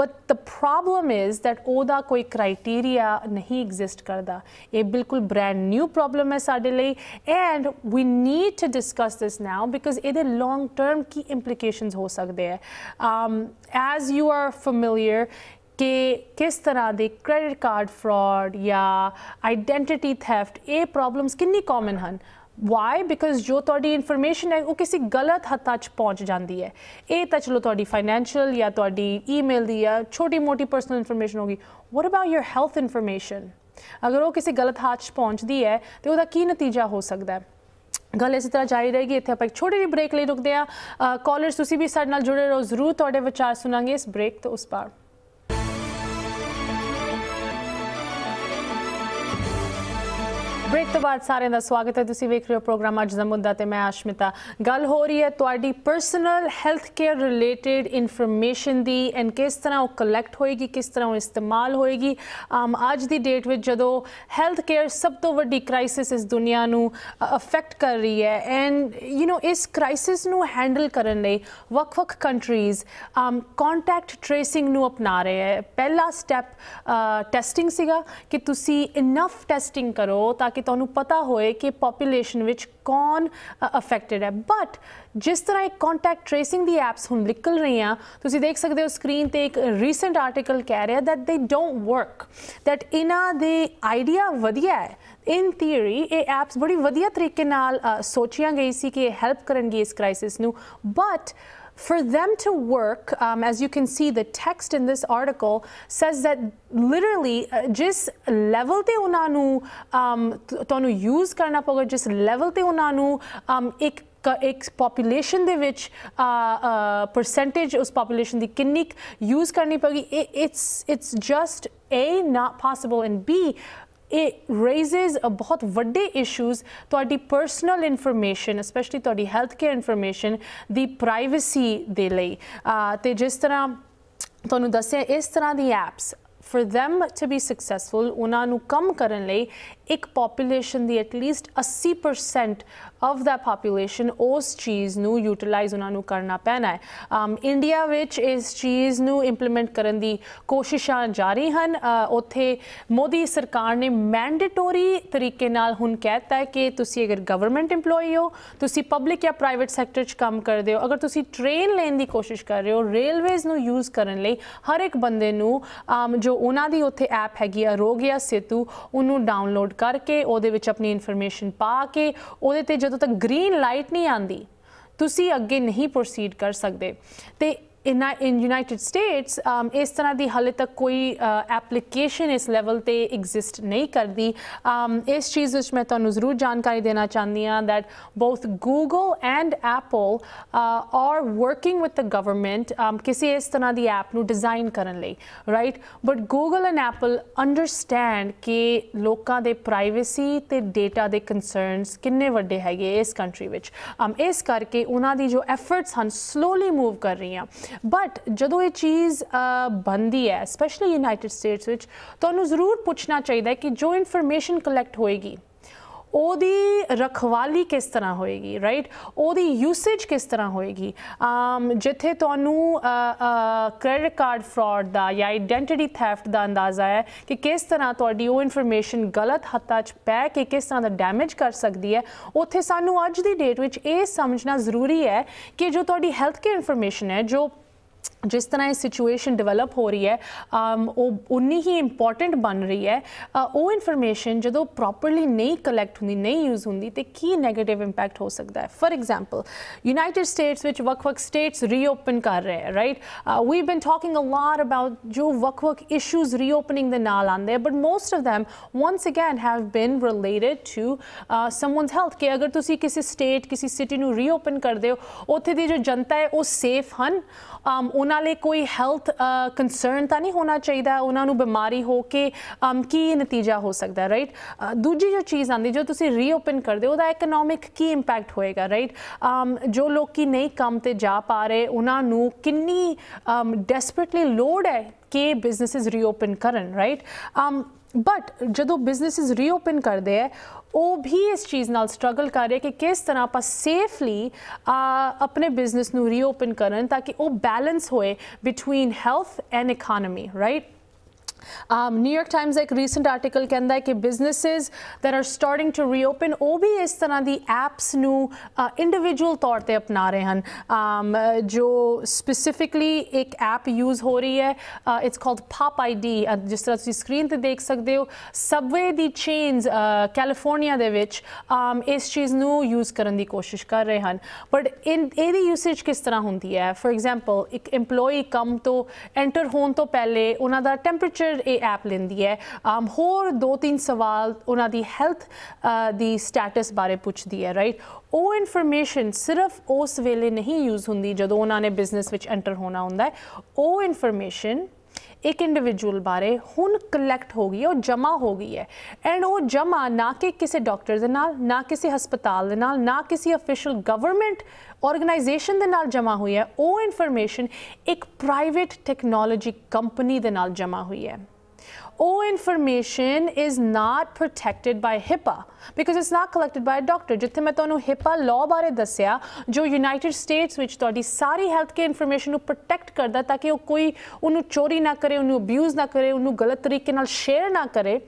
but the problem is that ਉਹਦਾ ਕੋਈ ਕ੍ਰਾਈਟੇਰੀਆ ਨਹੀਂ ਐਗਜ਼ਿਸਟ ਕਰਦਾ ਇਹ ਬਿਲਕੁਲ ਬ੍ਰੈਂਡ ਨਿਊ ਪ੍ਰੋਬਲਮ ਹੈ ਸਾਡੇ ਲਈ and we need to discuss this now because ਇਹਦੇ ਲੌਂਗ ਟਰਮ ਕੀ ਇੰਪਲੀਕੇਸ਼ਨਸ ਹੋ ਸਕਦੇ ਆ um as you are familiar कि किस तरह के क्रेडिट कार्ड फ्रॉड या आइडेंटिटी थैफ्ट ये प्रॉब्लम्स कि कॉमन हैं वाई बिकॉज जो थोड़ी इन्फॉर्मेशन है वो किसी गलत हथा च पहुँच जाती है ये तो चलो थोड़ी फाइनैशियल या थोड़ी ईमेल की या छोटी मोटी परसनल इन्फॉर्मेशन होगी what about your health information अगर वो किसी गलत हाथ पहुँचती है तो वह की नतीजा हो सकता है गल इसी तरह जारी रहेगी इतने आप एक छोटी जी ब्रेक ले रुकते हैं कॉलर तुम भी साढ़े जुड़े रहो जरूर थोड़े विचार सुनोंगे इस ब्रेक तो उस बार ਬ੍ਰੇਕ ਤੋਂ ਬਾਅਦ ਸਾਰਿਆਂ ਦਾ ਸਵਾਗਤ ਹੈ ਤੁਸੀਂ ਵੇਖ ਰਹੇ ਹੋ ਪ੍ਰੋਗਰਾਮ ਅੱਜ ਦਾ ਮੁੱਦਾ ਤੇ ਮੈਂ ਆਸ਼ਮਿਤਾ ਗੱਲ ਹੋ ਰਹੀ ਹੈ ਤੁਹਾਡੀ personal health care related information ਦੀ ਐਂ ਕਿਸ ਤਰ੍ਹਾਂ ਉਹ ਕਲੈਕਟ ਹੋਏਗੀ ਕਿਸ ਤਰ੍ਹਾਂ ਉਹ ਇਸਤੇਮਾਲ ਹੋਏਗੀ ਅੱਜ ਦੀ ਡੇਟ ਵਿੱਚ ਜਦੋਂ ਹੈਲਥ ਕੇਅਰ ਸਭ ਤੋਂ ਵੱਡੀ ਕ੍ਰਾਈਸਿਸ ਇਸ ਦੁਨੀਆ ਨੂੰ ਅਫੈਕਟ ਕਰ ਰਹੀ ਹੈ ਐਂਡ ਯੂ نو ਇਸ ਕ੍ਰਾਈਸਿਸ ਨੂੰ ਹੈਂਡਲ ਕਰਨ ਲਈ ਵੱਖ-ਵੱਖ ਕੰਟਰੀਜ਼ ਕੰਟੈਕਟ ਟ੍ਰੇਸਿੰਗ ਨੂੰ ਅਪਣਾ ਰਹੇ ਹੈ ਪਹਿਲਾ ਸਟੈਪ ਟੈਸਟਿੰਗ ਸੀਗਾ ਕਿ ਤੁਸੀਂ ਇਨਫ ਟੈਸਟਿੰਗ ਕਰੋ ਤਾਂ ਕਿ ਤੁਹਾਨੂੰ ਪਤਾ ਹੋਏ ਕਿ ਪੋਪੂਲੇਸ਼ਨ ਵਿੱਚ ਕੌਣ ਅਫੈਕਟਡ ਹੈ ਬਟ ਜਿਸ ਤਰ੍ਹਾਂ ਇੱਕ ਕੰਟੈਕਟ ਟ੍ਰੇਸਿੰਗ ਦੀ ਐਪਸ ਹੁਣ ਨਿਕਲ ਰਹੀਆਂ ਤੁਸੀਂ ਦੇਖ ਸਕਦੇ ਹੋ ਸਕਰੀਨ ਤੇ ਇੱਕ ਰੀਸੈਂਟ ਆਰਟੀਕਲ ਕਹਿ ਰਿਹਾ that they don't work that ਇਨਾ ਦੇ ਆਈਡੀਆ ਵਧੀਆ ਹੈ ਇਨ ਥੀਰੀ ਇਹ ਐਪਸ ਬੜੀ ਵਧੀਆ ਤਰੀਕੇ ਨਾਲ ਸੋਚੀਆਂ ਗਈ ਸੀ ਕਿ ਇਹ ਹੈਲਪ ਕਰਨਗੇ ਇਸ ਕ੍ਰਾਈਸਿਸ ਨੂੰ but For them to work, um, as you can see, the text in this article says that literally just level ते उन्होंने ਤੁਹਾਨੂੰ use ਕਰਨਾ ਪਊਗਾ just level ਤੇ ਉਹਨਾਂ ਨੂੰ ਇੱਕ ਪੋਪੂਲੇਸ਼ਨ ਦੇ ਵਿੱਚ ਪਰਸੈਂਟੇਜ ਉਸ ਪੋਪੂਲੇਸ਼ਨ ਦੀ ਕਿੰਨੀ ਯੂਜ਼ ਕਰਨੀ ਪਊਗੀ it's it's just A, not possible, and B, ਇਹ ਰੇਜ਼ਸ ਅ ਬਹੁਤ ਵੱਡੇ ਇਸ਼ੂਜ਼ ਤੁਹਾਡੀ ਪਰਸਨਲ ਇਨਫੋਰਮੇਸ਼ਨ ਸਪੈਸ਼ਲੀ ਤੁਹਾਡੀ ਹੈਲਥ ਕੇਅਰ ਇਨਫੋਰਮੇਸ਼ਨ ਦੀ ਪ੍ਰਾਈਵੇਸੀ ਦੇ ਲਈ ਤੇ ਜਿਸ ਤਰ੍ਹਾਂ ਤੁਹਾਨੂੰ ਦੱਸਿਆ ਇਸ ਤਰ੍ਹਾਂ ਦੀ apps for them to be successful ਉਹਨਾਂ ਨੂੰ ਕੰਮ ਕਰਨ ਲਈ ਇੱਕ ਪੋਪੂਲੇਸ਼ਨ ਦੀ at least 80% of the population ਉਸ ਚੀਜ਼ ਨੂੰ ਯੂਟਿਲਾਈਜ਼ ਉਹਨਾਂ ਨੂੰ ਕਰਨਾ ਪੈਣਾ ਹੈ ਇੰਡੀਆ ਵਿੱਚ ਇਸ ਚੀਜ਼ ਨੂੰ ਇੰਪਲੀਮੈਂਟ ਕਰਨ ਦੀ ਕੋਸ਼ਿਸ਼ਾਂ ਜਾਰੀ ਹਨ ਉੱਥੇ ਮੋਦੀ ਸਰਕਾਰ ਨੇ ਮੈਂਡੇਟਰੀ ਤਰੀਕੇ ਨਾਲ ਹੁਣ ਕਹਿਤਾ ਹੈ ਕਿ ਤੁਸੀਂ ਅਗਰ ਗਵਰਨਮੈਂਟ EMPLOYEE ਹੋ ਤੁਸੀਂ ਪਬਲਿਕ ਜਾਂ ਪ੍ਰਾਈਵੇਟ ਸੈਕਟਰ 'ਚ ਕੰਮ ਕਰਦੇ ਹੋ ਅਗਰ ਤੁਸੀਂ ਟ੍ਰੇਨ ਲੈਣ ਦੀ ਕੋਸ਼ਿਸ਼ ਕਰ ਰਹੇ ਹੋ ਰੇਲਵੇਜ਼ ਨੂੰ ਯੂਜ਼ ਕਰਨ ਲਈ ਹਰ ਇੱਕ ਬੰਦੇ ਨੂੰ ਜੋ ਉਹਨਾਂ ਦੀ ਉੱਥੇ ਐਪ ਹੈਗੀ ਆ ਰੋਗਿਆ ਸੇਤੂ ਉਹਨੂੰ ਡਾਊਨਲੋਡ ਕਰਕੇ ਉਹਦੇ ਵਿੱਚ ਆਪਣੀ ਇਨਫੋਰਮੇਸ਼ਨ ਪਾ ਕੇ ਉਹਦੇ ਤੇ ਜਦੋਂ ਤੱਕ ਗ੍ਰੀਨ ਲਾਈਟ ਨਹੀਂ ਆਂਦੀ ਤੁਸੀਂ ਅੱਗੇ ਨਹੀਂ ਪ੍ਰੋਸੀਡ ਕਰ ਸਕਦੇ ਤੇ ਇਨ ਇਨ ਯੂਨਾਈਟਿਡ ਸਟੇਟਸ ਇਸ ਤਰ੍ਹਾਂ ਦੀ ਹਾਲੇ ਤੱਕ ਕੋਈ ਐਪਲੀਕੇਸ਼ਨ ਇਸ ਲੈਵਲ ਤੇ ਐਗਜ਼ਿਸਟ ਨਹੀਂ ਕਰਦੀ ਇਸ ਚੀਜ਼ ਵਿੱਚ ਮੈਂ ਤੁਹਾਨੂੰ ਜ਼ਰੂਰ ਜਾਣਕਾਰੀ ਦੇਣਾ ਚਾਹੁੰਦੀ ਹਾਂ that both Google and Apple are working with the government ਕਿਸੇ ਇਸ ਤਰ੍ਹਾਂ ਦੀ ਐਪ ਨੂੰ ਡਿਜ਼ਾਈਨ ਕਰਨ ਲਈ right but Google and Apple understand ਕਿ ਲੋਕਾਂ ਦੇ ਪ੍ਰਾਈਵੇਸੀ ਤੇ ਡੇਟਾ ਦੇ ਕਨਸਰਨਸ ਕਿੰਨੇ ਵੱਡੇ ਹੈਗੇ ਇਸ ਕੰਟਰੀ ਵਿੱਚ ਇਸ ਕਰਕੇ ਉਹਨਾਂ ਦੀ ਜੋ ਐਫਰਟਸ ਹਨ ਸਲੋਲੀ ਮੂਵ ਕਰ ਰਹੀਆਂ ਬਟ ਜਦੋਂ ਇਹ ਚੀਜ਼ ਬੰਦੀ ਹੈ ਸਪੈਸ਼ਲੀ ਯੂਨਾਈਟਿਡ ਸਟੇਟਸ ਵਿੱਚ ਤੁਹਾਨੂੰ ਜ਼ਰੂਰ ਪੁੱਛਣਾ ਚਾਹੀਦਾ ਹੈ ਕਿ ਜੋ ਇਨਫੋਰਮੇਸ਼ਨ ਕਲੈਕਟ ਹੋਏਗੀ ਉਹਦੀ ਰਖਵਾਲੀ ਕਿਸ ਤਰ੍ਹਾਂ ਹੋਏਗੀ ਰਾਈਟ ਉਹਦੀ ਯੂਸੇਜ ਕਿਸ ਤਰ੍ਹਾਂ ਹੋਏਗੀ ਜਿੱਥੇ ਤੁਹਾਨੂੰ ਕ੍ਰੈਡਿਟ ਕਾਰਡ ਫਰਾਡ ਦਾ ਜਾਂ ਆਈਡੈਂਟੀਟੀ ਥੈਫਟ ਦਾ ਅੰਦਾਜ਼ਾ ਹੈ ਕਿ ਕਿਸ ਤਰ੍ਹਾਂ ਤੁਹਾਡੀ ਉਹ ਇਨਫੋਰਮੇਸ਼ਨ ਗਲਤ ਹੱਥਾਂ 'ਚ ਪੈ ਕੇ ਕਿਸ ਤਰ੍ਹਾਂ ਦਾ ਡੈਮੇਜ ਕਰ ਸਕਦੀ ਹੈ ਉੱਥੇ ਸਾਨੂੰ ਅੱਜ ਦੀ ਡੇਟ ਵਿੱਚ ਇਹ ਸਮਝਣਾ ਜ਼ਰੂਰੀ ਹੈ ਕਿ ਜੋ ਤੁਹਾਡੀ ਹੈਲਥ ਕੇਅਰ ਇਨਫੋਰਮੇਸ਼ਨ ਹੈ ਜੋ ਜਿਸ ਤਰ੍ਹਾਂ ਇਹ ਸਿਚੁਏਸ਼ਨ ਡਿਵੈਲਪ ਹੋ ਰਹੀ ਹੈ ਉਹ ਉਨੀ ਹੀ ਇੰਪੋਰਟੈਂਟ ਬਣ ਰਹੀ ਹੈ ਉਹ ਇਨਫੋਰਮੇਸ਼ਨ ਜਦੋਂ ਪ੍ਰੋਪਰਲੀ ਨਹੀਂ ਕਲੈਕਟ ਹੁੰਦੀ ਨਹੀਂ ਯੂਜ਼ ਹੁੰਦੀ ਤੇ ਕੀ 네ਗੇਟਿਵ ਇੰਪੈਕਟ ਹੋ ਸਕਦਾ ਹੈ ਫਾਰ ਐਗਜ਼ਾਮਪਲ ਯੂਨਾਈਟਿਡ ਸਟੇਟਸ ਵਿੱਚ ਵਕ-ਵਕ ਸਟੇਟਸ ਰੀਓਪਨ ਕਰ ਰਹੇ ਹੈ right we been talking a lot about ਜੋ ਵਕ-ਵਕ ਇਸ਼ੂਜ਼ ਰੀਓਪਨਿੰਗ ਦੇ ਨਾਲ ਆਉਂਦੇ but most of them once again have been related to someone's health ਕਿ ਅਗਰ ਤੁਸੀਂ ਕਿਸੇ ਸਟੇਟ ਕਿਸੇ ਸਿਟੀ ਨੂੰ ਰੀਓਪਨ ਕਰਦੇ ਹੋ ਉੱਥੇ ਦੀ ਜੋ ਜਨਤਾ ਹੈ ਉਹ ਸੇਫ ਹਨ ਉਹਨਾਂ ਉਹਨਾਂ ਲਈ ਕੋਈ ਹੈਲਥ ਕਨਸਰਨ ਤਾਂ ਨਹੀਂ ਹੋਣਾ ਚਾਹੀਦਾ ਉਹਨਾਂ ਨੂੰ ਬਿਮਾਰੀ ਹੋ ਕੇ ਕੀ ਨਤੀਜਾ ਹੋ ਸਕਦਾ ਰਾਈਟ ਦੂਜੀ ਜੋ ਚੀਜ਼ ਆਂਦੀ ਜੋ ਤੁਸੀਂ ਰੀਓਪਨ ਕਰਦੇ ਉਹਦਾ ਇਕਨੋਮਿਕ ਕੀ ਇੰਪੈਕਟ ਹੋਏਗਾ ਰਾਈਟ ਜੋ ਲੋਕ ਕੀ ਨਹੀਂ ਕੰਮ ਤੇ ਜਾ ਪਾ ਰਹੇ ਉਹਨਾਂ ਨੂੰ ਕਿੰਨੀ ਡੈਸਪਰੇਟਲੀ ਲੋਡ ਹੈ ਕਿ ਬਿਜ਼ਨੈਸਸ ਰੀਓਪਨ ਕਰਨ ਰਾਈਟ ਬਟ ਜਦੋਂ ਬਿਜ਼ਨੈਸਸ ਰੀਓਪਨ ਕਰਦੇ ਹੈ ਉਹ ਵੀ ਇਸ ਚੀਜ਼ ਨਾਲ ਸਟਰਗਲ ਕਰ ਰਿਹਾ ਕਿ ਕਿਸ ਤਰ੍ਹਾਂ ਆਪਾਂ ਸੇਫਲੀ ਆਪਣੇ ਬਿਜ਼ਨਸ ਨੂੰ ਰੀਓਪਨ ਕਰਨ ਤਾਂ ਕਿ ਉਹ ਬੈਲੈਂਸ ਹੋਏ between health and economy right Um, New York Times ਇੱਕ ਰੀਸੈਂਟ ਆਰਟੀਕਲ ਕਹਿੰਦਾ ਹੈ ਕਿ businesses that are starting to reopen ਉਹ ਵੀ ਇਸ ਤਰ੍ਹਾਂ ਦੀ ਐਪਸ ਨੂੰ ਇੰਡੀਵਿਜੂਅਲ ਤੌਰ ਤੇ ਅਪਣਾ ਰਹੇ ਹਨ ਆਮ ਜੋ ਸਪੈਸੀਫਿਕਲੀ ਇੱਕ ਐਪ ਯੂਜ਼ ਹੋ ਰਹੀ ਹੈ ਇਟਸ ਕਾਲਡ ਪਾਪ ਆਈਡੀ ਜਿਸ ਤਰ੍ਹਾਂ ਤੁਸੀਂ ਸਕਰੀਨ ਤੇ ਦੇਖ ਸਕਦੇ ਹੋ ਸਬਵੇ ਦੀ ਚੇਨਸ ਕੈਲੀਫੋਰਨੀਆ ਦੇ ਵਿੱਚ ਆਮ ਇਸ ਚੀਜ਼ ਨੂੰ ਯੂਜ਼ ਕਰਨ ਦੀ ਕੋਸ਼ਿਸ਼ ਕਰ ਰਹੇ ਹਨ ਬਟ ਇਨ ਇਹਦੀ ਯੂਸੇਜ ਕਿਸ ਤਰ੍ਹਾਂ ਹੁੰਦੀ ਹੈ ਫੋਰ ਐਗਜ਼ਾਮਪਲ ਇੱਕ ਏਮਪਲੋਈ ਕਮ ਤੋਂ ਐਂਟਰ ਹੋਣ ਤੋਂ ਪਹਿਲੇ ਉਹਨਾਂ ਦਾ ਟੈਂਪਰੇਚਰ ਟੈਸਟਡ ਇਹ ਐਪ ਲੈਂਦੀ ਹੈ ਆਮ ਹੋਰ ਦੋ ਤਿੰਨ ਸਵਾਲ ਉਹਨਾਂ ਦੀ ਹੈਲਥ ਦੀ ਸਟੇਟਸ ਬਾਰੇ ਪੁੱਛਦੀ ਹੈ ਰਾਈਟ ਉਹ ਇਨਫੋਰਮੇਸ਼ਨ ਸਿਰਫ ਉਸ ਵੇਲੇ ਨਹੀਂ ਯੂਜ਼ ਹੁੰਦੀ ਜਦੋਂ ਉਹਨਾਂ ਨੇ ਬਿਜ਼ਨਸ ਵਿੱਚ ਐਂਟਰ ਹੋਣਾ ਹੁੰਦਾ ਹੈ ਉਹ ਇਨਫੋਰਮੇਸ਼ਨ ਇੱਕ ਇੰਡੀਵਿਜੂਅਲ ਬਾਰੇ ਹੁਣ ਕਲੈਕਟ ਹੋ ਗਈ ਹੈ ਉਹ ਜਮਾ ਹੋ ਗਈ ਹੈ ਐਂਡ ਉਹ ਜਮਾ ਨਾ ਕਿ ਕਿਸੇ ਡਾਕਟਰ ਦੇ ਨਾਲ ਨਾ ਕਿਸੇ ਹਸਪਤਾਲ ਦੇ ਨਾਲ ਨਾ ਕਿਸੇ ਅਫੀਸ਼ੀਅਲ ਗਵਰਨਮੈਂਟ ਆਰਗੇਨਾਈਜੇਸ਼ਨ ਦੇ ਨਾਲ ਜਮਾ ਹੋਈ ਹੈ ਉਹ ਇਨਫੋਰਮੇਸ਼ਨ ਇੱਕ ਪ੍ਰਾਈਵੇਟ ਟੈਕਨੋਲੋਜੀ ਕੰਪਨੀ ਦੇ ਨਾਲ ਜਮਾ ਹੋਈ ਹੈ ਉਹ information is not protected by HIPAA because it's not collected by a doctor ਜਿੱਥੇ ਮੈਂ ਤੁਹਾਨੂੰ ਹਿਪਾ ਲਾਅ ਬਾਰੇ ਦੱਸਿਆ ਜੋ ਯੂਨਾਈਟਿਡ ਸਟੇਟਸ ਵਿੱਚ ਤੁਹਾਡੀ ਸਾਰੀ ਹੈਲਥ ਕੇ ਇਨਫੋਰਮੇਸ਼ਨ ਨੂੰ ਪ੍ਰੋਟੈਕਟ ਕਰਦਾ ਤਾਂ ਕਿ ਉਹ ਕੋਈ ਉਹਨੂੰ ਚੋਰੀ ਨਾ ਕਰੇ ਉਹਨੂੰ ਅਬਿਊਜ਼ ਨਾ ਕਰੇ ਉਹਨੂੰ ਗਲਤ ਤਰੀਕੇ ਨਾਲ ਸ਼ੇਅਰ ਨਾ ਕਰੇ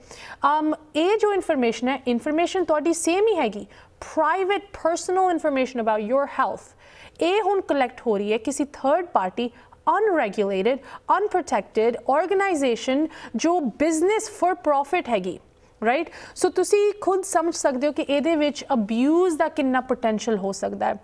ਅਮ ਇਹ ਜੋ ਇਨਫੋਰਮੇਸ਼ਨ ਹੈ ਇਨਫੋਰਮੇਸ਼ਨ ਤੁਹਾਡੀ ਸੇਮ ਹੀ ਹੈਗੀ private personal information about your health ਇਹ ਹੁਣ ਕਲੈਕਟ ਹੋ ਰਹੀ ਹੈ ਕਿਸੇ third party unregulated unprotected organization ਜੋ ਬਿਜ਼ਨਸ ਫॉर ਪ੍ਰੋਫਿਟ ਹੈਗੀ ਰਾਈਟ ਸੋ ਤੁਸੀਂ ਖੁਦ ਸਮਝ ਸਕਦੇ ਹੋ ਕਿ ਇਹਦੇ ਵਿੱਚ ਅਬਿਊਜ਼ ਦਾ ਕਿੰਨਾ ਪੋਟੈਂਸ਼ੀਅਲ ਹੋ ਸਕਦਾ ਹੈ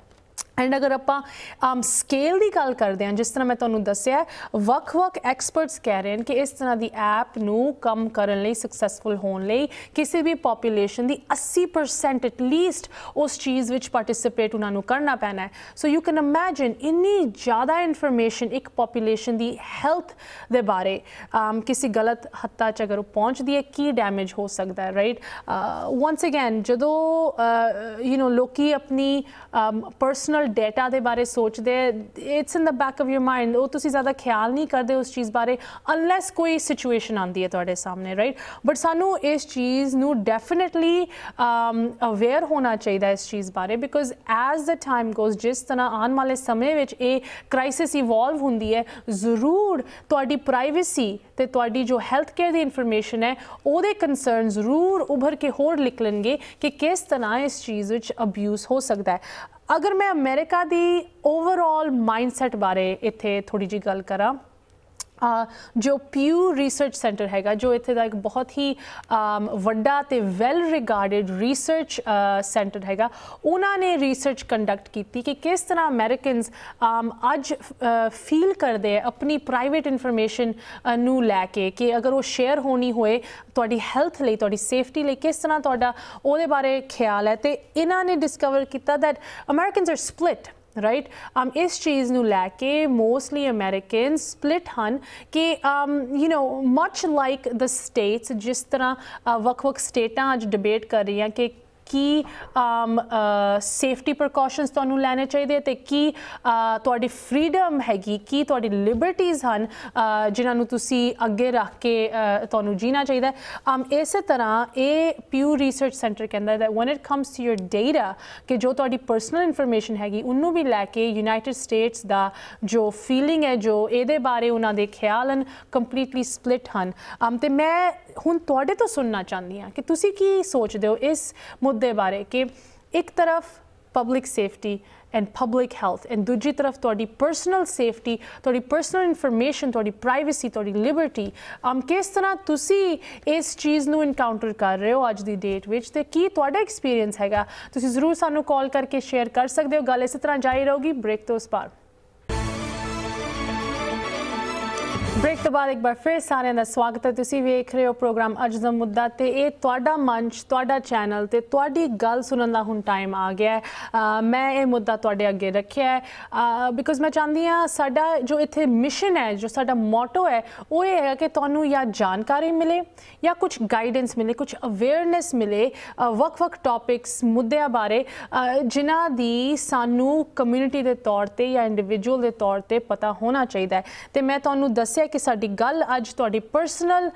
ਐਂਡ ਅਗਰ ਆਪਾਂ ਆਮ um, ਸਕੇਲ ਦੀ ਗੱਲ ਕਰਦੇ ਹਾਂ ਜਿਸ ਤਰ੍ਹਾਂ ਮੈਂ ਤੁਹਾਨੂੰ ਦੱਸਿਆ ਵੱਖ-ਵੱਖ ਐਕਸਪਰਟਸ ਕਹਿ ਰਹੇ ਨੇ ਕਿ ਇਸ ਤਰ੍ਹਾਂ ਦੀ ਐਪ ਨੂੰ ਕਮ ਕਰਨ ਲਈ ਸਕਸੈਸਫੁਲ ਹੋਣ ਲਈ ਕਿਸੇ ਵੀ ਪੋਪੂਲੇਸ਼ਨ ਦੀ 80% ਐਟ ਲੀਸਟ ਉਸ ਚੀਜ਼ ਵਿੱਚ ਪਾਰਟਿਸਿਪੇਟ ਉਹਨਾਂ ਨੂੰ ਕਰਨਾ ਪੈਣਾ ਹੈ ਸੋ ਯੂ ਕੈਨ ਇਮੇਜਿਨ ਇੰਨੀ ਜ਼ਿਆਦਾ ਇਨਫੋਰਮੇਸ਼ਨ ਇੱਕ ਪੋਪੂਲੇਸ਼ਨ ਦੀ ਹੈਲਥ ਦੇ ਬਾਰੇ ਆਮ um, ਕਿਸੇ ਗਲਤ ਹੱਤਾ ਚ ਅਗਰ ਉਹ ਪਹੁੰਚਦੀ ਹੈ ਕੀ ਡੈਮੇਜ ਹੋ ਸਕਦਾ ਹੈ ਰਾਈਟ ਵਾਂਸ ਅਗੇਨ ਜਦੋਂ ਯੂ uh, نو ਲੋਕੀ ਆਪਣੀ ਪਰਸਨਲ um, ਡਾਟਾ ਦੇ ਬਾਰੇ ਸੋਚਦੇ it's in the back of your mind ਉਹ ਤੁਸੀਂ ਜ਼ਿਆਦਾ ਖਿਆਲ ਨਹੀਂ ਕਰਦੇ ਉਸ ਚੀਜ਼ ਬਾਰੇ ਅਨਲੈਸ ਕੋਈ ਸਿਚੁਏਸ਼ਨ ਆਂਦੀ ਹੈ ਤੁਹਾਡੇ ਸਾਹਮਣੇ ਰਾਈਟ ਬਟ ਸਾਨੂੰ ਇਸ ਚੀਜ਼ ਨੂੰ ਡੈਫੀਨਿਟਲੀ ਅਵੇਅਰ um, ਹੋਣਾ ਚਾਹੀਦਾ ਇਸ ਚੀਜ਼ ਬਾਰੇ because as the time goes ਜਿਸ ਤਰ੍ਹਾਂ ਆਉਣ ਵਾਲੇ ਸਮੇਂ ਵਿੱਚ ਇਹ ਕ੍ਰਾਈਸਿਸ ਇਵੋਲਵ ਹੁੰਦੀ ਹੈ ਜ਼ਰੂਰ ਤੁਹਾਡੀ ਪ੍ਰਾਈਵੇਸੀ ਤੇ ਤੁਹਾਡੀ ਜੋ ਹੈਲਥ ਕੇਅਰ ਦੀ ਇਨਫੋਰਮੇਸ਼ਨ ਹੈ ਉਹਦੇ ਕਨਸਰਨ ਜ਼ਰੂਰ ਉਭਰ ਕੇ ਹੋਰ ਨਿਕਲਣਗੇ ਕਿ ਕਿਸ ਤਰ੍ਹਾਂ ਇਸ ਚੀਜ਼ ਵਿੱਚ ਅਬਿਊਜ਼ ਹੋ ਸਕਦਾ ਹੈ ਅਗਰ ਮੈਂ ਅਮਰੀਕਾ ਦੀ ਓਵਰਆਲ ਮਾਈਂਡਸੈਟ ਬਾਰੇ ਇੱਥੇ ਥੋੜੀ ਜੀ ਗੱਲ ਕਰਾਂ ਜੋ ਪਿਊ ਰਿਸਰਚ ਸੈਂਟਰ ਹੈਗਾ ਜੋ ਇੱਥੇ ਦਾ ਇੱਕ ਬਹੁਤ ਹੀ ਵੱਡਾ ਤੇ ਵੈਲ ਰਿਗਾਰਡਡ ਰਿਸਰਚ ਸੈਂਟਰ ਹੈਗਾ ਉਹਨਾਂ ਨੇ ਰਿਸਰਚ ਕੰਡਕਟ ਕੀਤੀ ਕਿ ਕਿਸ ਤਰ੍ਹਾਂ ਅਮਰੀਕਨਸ ਅੱਜ ਫੀਲ ਕਰਦੇ ਆ ਆਪਣੀ ਪ੍ਰਾਈਵੇਟ ਇਨਫੋਰਮੇਸ਼ਨ ਨੂੰ ਲੈ ਕੇ ਕਿ ਅਗਰ ਉਹ ਸ਼ੇਅਰ ਹੋਣੀ ਹੋਏ ਤੁਹਾਡੀ ਹੈਲਥ ਲਈ ਤੁਹਾਡੀ ਸੇਫਟੀ ਲਈ ਕਿਸ ਤਰ੍ਹਾਂ ਤੁਹਾਡਾ ਉਹਦੇ ਬਾਰੇ ਖਿਆਲ ਹੈ ਤੇ ਇਹਨਾਂ ਨੇ ਡਿਸਕਵਰ ਕੀਤਾ that Americans are split right um um, ਇਸ ਚੀਜ਼ ਨੂੰ ਲੈ ਕੇ ਮੋਸਟਲੀ ਅਮਰੀਕਨ ਸਪਲਿਟ ਹਨ ਕਿ um you know much like the States ਜਿਸ ਤਰ੍ਹਾਂ ਵਕ ਵਕ ਸਟੇਟਾਂ ਅੱਜ ਡਿਬੇਟ ਕਰ ਰਹੀਆਂ ਕਿ की सेफ्टी प्रकॉशनस लैने चाहिए तो की थोड़ी फ्रीडम हैगी की थोड़ी लिबर्टीज़ हैं जिन्हों अगे रख के uh, तू जीना चाहिए आम um, इस तरह ये प्यू रिसर्च सेंटर कहता है when it comes to your data कि जो थोड़ी परसनल इन्फॉर्मेशन हैगी भी लैके यूनाइटेड स्टेट्स का जो फीलिंग है जो ये बारे उन्होंने ख्याल हैं कंप्लीटली स्प्लिट हैं तो मैं हूँ थोड़े तो सुनना चाहती हाँ कि तुम की सोचते हो इस मुद ਮੁੱਦੇ ਬਾਰੇ ਕਿ ਇੱਕ ਤਰਫ public safety and public health and ਦੂਜੀ ਤਰਫ ਤੁਹਾਡੀ ਪਰਸਨਲ ਸੇਫਟੀ ਤੁਹਾਡੀ ਪਰਸਨਲ ਇਨਫੋਰਮੇਸ਼ਨ ਤੁਹਾਡੀ ਪ੍ਰਾਈਵੇਸੀ ਤੁਹਾਡੀ ਲਿਬਰਟੀ ਅਮ ਕਿਸ ਤਰ੍ਹਾਂ ਤੁਸੀਂ ਇਸ ਚੀਜ਼ ਨੂੰ ਇਨਕਾਊਂਟਰ ਕਰ ਰਹੇ ਹੋ ਅੱਜ ਦੀ ਡੇਟ ਵਿੱਚ ਤੇ ਕੀ ਤੁਹਾਡਾ ਐਕਸਪੀਰੀਅੰਸ ਹੈਗਾ ਤੁਸੀਂ ਜ਼ਰੂਰ ਸਾਨੂੰ ਕਾਲ ਕਰਕੇ ਸ਼ੇਅਰ ਕਰ ਸਕਦੇ ਹੋ ਗੱਲ ਇਸੇ ਤਰ੍ਹਾਂ ਜਾਰੀ ਰਹੂਗੀ ਬ੍ਰੇਕ ਤੋਂ ਉਸ ਪਾਰ ਬ੍ਰੇਕ ਤੋਂ ਬਾਅਦ ਇੱਕ ਵਾਰ ਫਿਰ ਸਾਰਿਆਂ ਦਾ ਸਵਾਗਤ ਹੈ ਤੁਸੀਂ ਵੇਖ ਰਹੇ ਹੋ ਪ੍ਰੋਗਰਾਮ ਅੱਜ ਦਾ ਮੁੱਦਾ ਤੇ ਇਹ ਤੁਹਾਡਾ ਮੰਚ ਤੁਹਾਡਾ ਚੈਨਲ ਤੇ ਤੁਹਾਡੀ ਗੱਲ ਸੁਣਨ ਦਾ ਹੁਣ ਟਾਈਮ ਆ ਗਿਆ ਹੈ ਮੈਂ ਇਹ ਮੁੱਦਾ ਤੁਹਾਡੇ ਅੱਗੇ ਰੱਖਿਆ ਹੈ ਬਿਕੋਜ਼ ਮੈਂ ਚਾਹੁੰਦੀ ਆ ਸਾਡਾ ਜੋ ਇੱਥੇ ਮਿਸ਼ਨ ਹੈ ਜੋ ਸਾਡਾ ਮੋਟੋ ਹੈ ਉਹ ਇਹ ਹੈ ਕਿ ਤੁਹਾਨੂੰ ਜਾਂ ਜਾਣਕਾਰੀ ਮਿਲੇ ਜਾਂ ਕੁਝ ਗਾਈਡੈਂਸ ਮਿਲੇ ਕੁਝ ਅਵੇਅਰਨੈਸ ਮਿਲੇ ਵਕ ਵਕ ਟੌਪਿਕਸ ਮੁੱਦਿਆਂ ਬਾਰੇ ਜਿਨ੍ਹਾਂ ਦੀ ਸਾਨੂੰ ਕਮਿਊਨਿਟੀ ਦੇ ਤੌਰ ਤੇ ਜਾਂ ਇੰਡੀਵਿਜੂਅਲ ਦੇ ਤੌਰ ਤੇ ਪਤਾ ਹੋਣਾ ਚਾਹੀਦਾ ਹੈ ਤੇ ਮੈਂ ਤੁਹਾਨੂੰ ਦੱਸਿਆ ਕਿ ਸਾਡੀ ਗੱਲ ਅੱਜ ਤੁਹਾਡੀ ਪਰਸਨਲ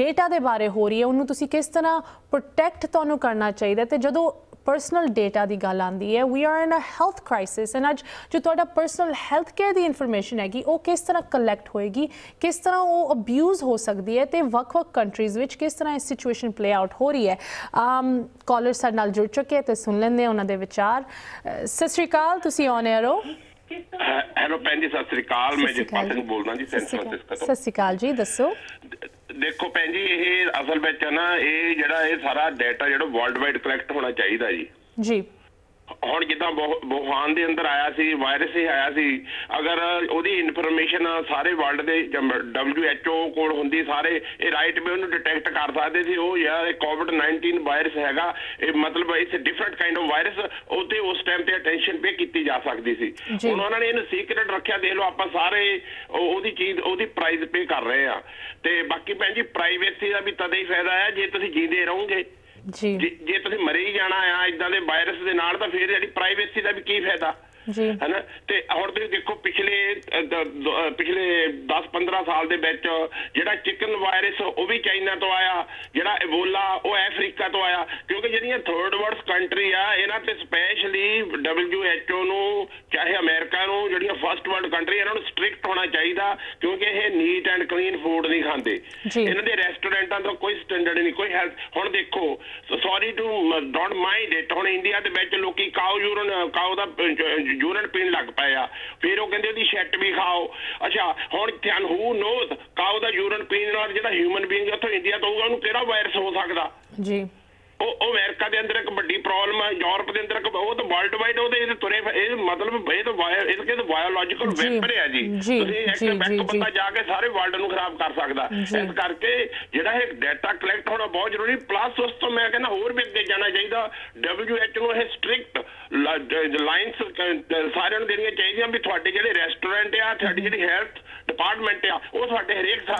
ਡਾਟਾ ਦੇ ਬਾਰੇ ਹੋ ਰਹੀ ਹੈ ਉਹਨੂੰ ਤੁਸੀਂ ਕਿਸ ਤਰ੍ਹਾਂ ਪ੍ਰੋਟੈਕਟ ਤੁਹਾਨੂੰ ਕਰਨਾ ਚਾਹੀਦਾ ਤੇ ਜਦੋਂ ਪਰਸਨਲ ਡਾਟਾ ਦੀ ਗੱਲ ਆਂਦੀ ਹੈ we are in a health crisis and ਅੱਜ ਜੋ ਤੁਹਾਡਾ ਪਰਸਨਲ ਹੈਲਥ ਕੇਅਰ ਦੀ ਇਨਫੋਰਮੇਸ਼ਨ ਹੈਗੀ ਉਹ ਕਿਸ ਤਰ੍ਹਾਂ ਕਲੈਕਟ ਹੋਏਗੀ ਕਿਸ ਤਰ੍ਹਾਂ ਉਹ ਅਬਿਊਜ਼ ਹੋ ਸਕਦੀ ਹੈ ਤੇ ਵੱਖ-ਵੱਖ ਕੰਟਰੀਜ਼ ਵਿੱਚ ਕਿਸ ਤਰ੍ਹਾਂ ਇਹ ਸਿਚੁਏਸ਼ਨ ਪਲੇ ਆਊਟ ਹੋ ਰਹੀ ਹੈ ਆਮ um, ਕਾਲਰ ਸਾਡੇ ਨਾਲ ਜੁੜ ਚੁੱਕੇ ਤੇ ਸੁਣ ਲੈਂਦੇ ਉਹਨਾਂ ਦੇ ਵਿਚਾਰ ਸਤਿ ਸ਼੍ਰੀ ਅਕਾਲ ਤੁਸੀਂ ਔਨ 에ਅਰ ਹੋ ਹੈਲੋ ਭੈਣ ਜੀ ਸਤਿ ਸ੍ਰੀ ਅਕਾਲ ਮੈਂ ਜਸਪਾਲ ਸਿੰਘ ਬੋਲਦਾ ਜੀ ਸੈਂਟਰ ਤੋਂ ਸਤਿ ਸ੍ਰੀ ਅਕਾਲ ਜੀ ਦੱਸੋ ਦੇਖੋ ਭੈਣ ਜੀ ਇਹ ਅਸਲ ਵਿੱਚ ਨਾ ਇਹ ਜਿਹੜਾ ਇਹ ਸਾਰਾ ਡਾਟਾ ਜਿਹੜਾ ਵਰਲਡ ਵਾਈਡ ਕਲੈਕਟ ਹੋਣਾ ਚਾਹੀਦਾ ਜੀ ਜੀ ਹੁਣ ਜਿੱਦਾਂ ਬੋਹਾਨ ਦੇ ਅੰਦਰ ਆਇਆ ਸੀ ਵਾਇਰਸ ਹੀ ਆਇਆ ਸੀ ਅਗਰ ਉਹਦੀ ਇਨਫੋਰਮੇਸ਼ਨ ਸਾਰੇ ਵਰਲਡ ਦੇ WHO ਕੋਲ ਹੁੰਦੀ ਸਾਰੇ ਇਹ ਰਾਈਟ ਵੇ ਉਹਨੂੰ ਡਿਟੈਕਟ ਕਰ ਸਕਦੇ ਸੀ ਉਹ ਯਾਰ ਇਹ ਕੋਵਿਡ-19 ਵਾਇਰਸ ਹੈਗਾ ਇਹ ਮਤਲਬ ਇਸ ਡਿਫਰੈਂਟ ਕਾਈਂਡ ਆਫ ਵਾਇਰਸ ਉਹਤੇ ਉਸ ਟਾਈਮ ਤੇ ਅਟੈਂਸ਼ਨ ਪੇ ਕੀਤੀ ਜਾ ਸਕਦੀ ਸੀ ਹੁਣ ਉਹਨਾਂ ਨੇ ਇਹਨੂੰ ਸੀਕ੍ਰੀਟ ਰੱਖਿਆ ਦੇਖ ਲਓ ਆਪਾਂ ਸਾਰੇ ਉਹਦੀ ਚੀਜ਼ ਉਹਦੀ ਪ੍ਰਾਈਸ ਪੇ ਕਰ ਰਹੇ ਆ ਤੇ ਬਾਕੀ ਭੈਣ ਜੀ ਪ੍ਰਾਈਵੇਸੀ ਦਾ ਵੀ ਤਦੇ ਹੀ ਫਾਇਦਾ ਹੈ ਜੇ ਤੁਸੀਂ ਜੀਂਦੇ ਰਹੋਗੇ ਜੀ ਜੇ ਤੁਸੀਂ ਮਰੇ ਹੀ ਜਾਣਾ ਆ ਇਦਾਂ ਦੇ ਵਾਇਰਸ ਦੇ ਨਾਲ ਤਾਂ ਫਿਰ ਜਿਹੜੀ ਪ੍ਰਾਈਵੇਸੀ ਦਾ ਵੀ ਕੀ ਫਾਇਦਾ ਜੀ ਨਾ ਤੇ ਹੁਣ ਤੁਸੀਂ ਦੇਖੋ ਪਿਛਲੇ ਪਿਛਲੇ 10-15 ਸਾਲ ਦੇ ਵਿੱਚ ਜਿਹੜਾ ਚਿਕਨ ਵਾਇਰਸ ਉਹ ਵੀ ਚਾਈਨਾ ਤੋਂ ਆਇਆ ਜਿਹੜਾ ਇਬੋਲਾ ਉਹ ਅਫਰੀਕਾ ਤੋਂ ਆਇਆ ਕਿਉਂਕਿ ਜਿਹੜੀਆਂ ਥਰਡ ਵਰਲਡ ਕੰਟਰੀ ਆ ਇਹਨਾਂ ਤੇ ਸਪੈਸ਼ਲੀ WHO ਨੂੰ ਚਾਹੇ ਅਮਰੀਕਾ ਨੂੰ ਜਿਹੜੀਆਂ ਫਸਟ ਵਰਲਡ ਕੰਟਰੀ ਇਹਨਾਂ ਨੂੰ ਸਟ੍ਰਿਕਟ ਹੋਣਾ ਚਾਹੀਦਾ ਕਿਉਂਕਿ ਇਹ ਨੀਟ ਐਂਡ ਕਲੀਨ ਫੂਡ ਨਹੀਂ ਖਾਂਦੇ ਇਹਨਾਂ ਦੇ ਰੈਸਟੋਰੈਂਟਾਂ ਦਾ ਕੋਈ ਸਟੈਂਡਰਡ ਨਹੀਂ ਕੋਈ ਹੈਲਥ ਹੁਣ ਦੇਖੋ sorry to don't mind it ਹੁਣ ਇੰਡੀਆ ਦੇ ਵਿੱਚ ਲੋਕੀ ਕਾਉ ਯੂਰਨ ਕਾਉ ਦਾ ਯੂਰਨ ਪੀਣ ਲੱਗ ਪਏ ਆ ਫਿਰ ਉਹ ਕਹਿੰਦੇ ਉਹਦੀ ਸ਼ੈਟ ਵੀ ਖਾਓ ਅੱਛਾ ਹੁਣ ਧਿਆਨ ਹੂ ਨੋਜ਼ ਕਾਉ ਦਾ ਯੂਰਨ ਪੀਣ ਨਾਲ ਜਿਹੜਾ ਹਿਊਮਨ ਬੀਇੰਗ ਉੱਥੋਂ ਇੰਡੀਆ ਤੋਂ ਆਊਗਾ ਉਹਨੂੰ ਕਿਹੜਾ ਵਾਇਰਸ ਹੋ ਸਕਦਾ ਜੀ ਉਹ ਅਮਰੀਕਾ ਦੇ ਅੰਦਰ ਇੱਕ ਵੱਡੀ ਪ੍ਰੋਬਲਮ ਹੈ ਯੂਰਪ ਦੇ ਅੰਦਰ ਇੱਕ ਉਹ ਤਾਂ ਵਰਲਡ ਵਾਈਡ ਉਹਦੇ ਇਹ ਤੁਰੇ ਇਹ ਮਤਲਬ ਇਹ ਤਾਂ ਇਹ ਕਿਸੇ ਬਾਇਓਲੋਜੀਕਲ ਵੈਪਨ ਹੈ ਜੀ ਤੁਸੀਂ ਇੱਕ ਬੈਂਕ ਬੰਦਾ ਜਾ ਕੇ ਸਾਰੇ ਵਰਲਡ ਨੂੰ ਖਰਾਬ ਕਰ ਸਕਦਾ ਇਸ ਕਰਕੇ ਜਿਹੜਾ ਇਹ ਡਾਟਾ ਕਲੈਕਟ ਹੋਣਾ ਬਹੁਤ ਜ਼ਰੂਰੀ ਪਲੱਸ ਉਸ ਤੋਂ ਮੈਂ ਕਹਿੰਦਾ ਹੋਰ ਵੀ ਅੱਗੇ ਜਾਣਾ ਚਾਹੀਦਾ WHO ਨੂੰ ਇਹ ਸਟ੍ਰਿਕਟ ਲਾਈਨਸ ਸਾਰਿਆਂ ਨੂੰ ਦੇਣੀਆਂ ਚਾਹੀਦੀਆਂ ਵੀ ਤੁਹਾਡੇ ਜਿਹੜੇ ਰੈਸਟੋਰੈਂਟ ਆ ਤੁਹਾਡੀ ਜਿਹੜੀ ਹੈਲਥ ਡਿਪਾਰਟਮੈਂਟ ਆ ਉਹ ਤੁਹਾਡੇ ਹਰੇਕ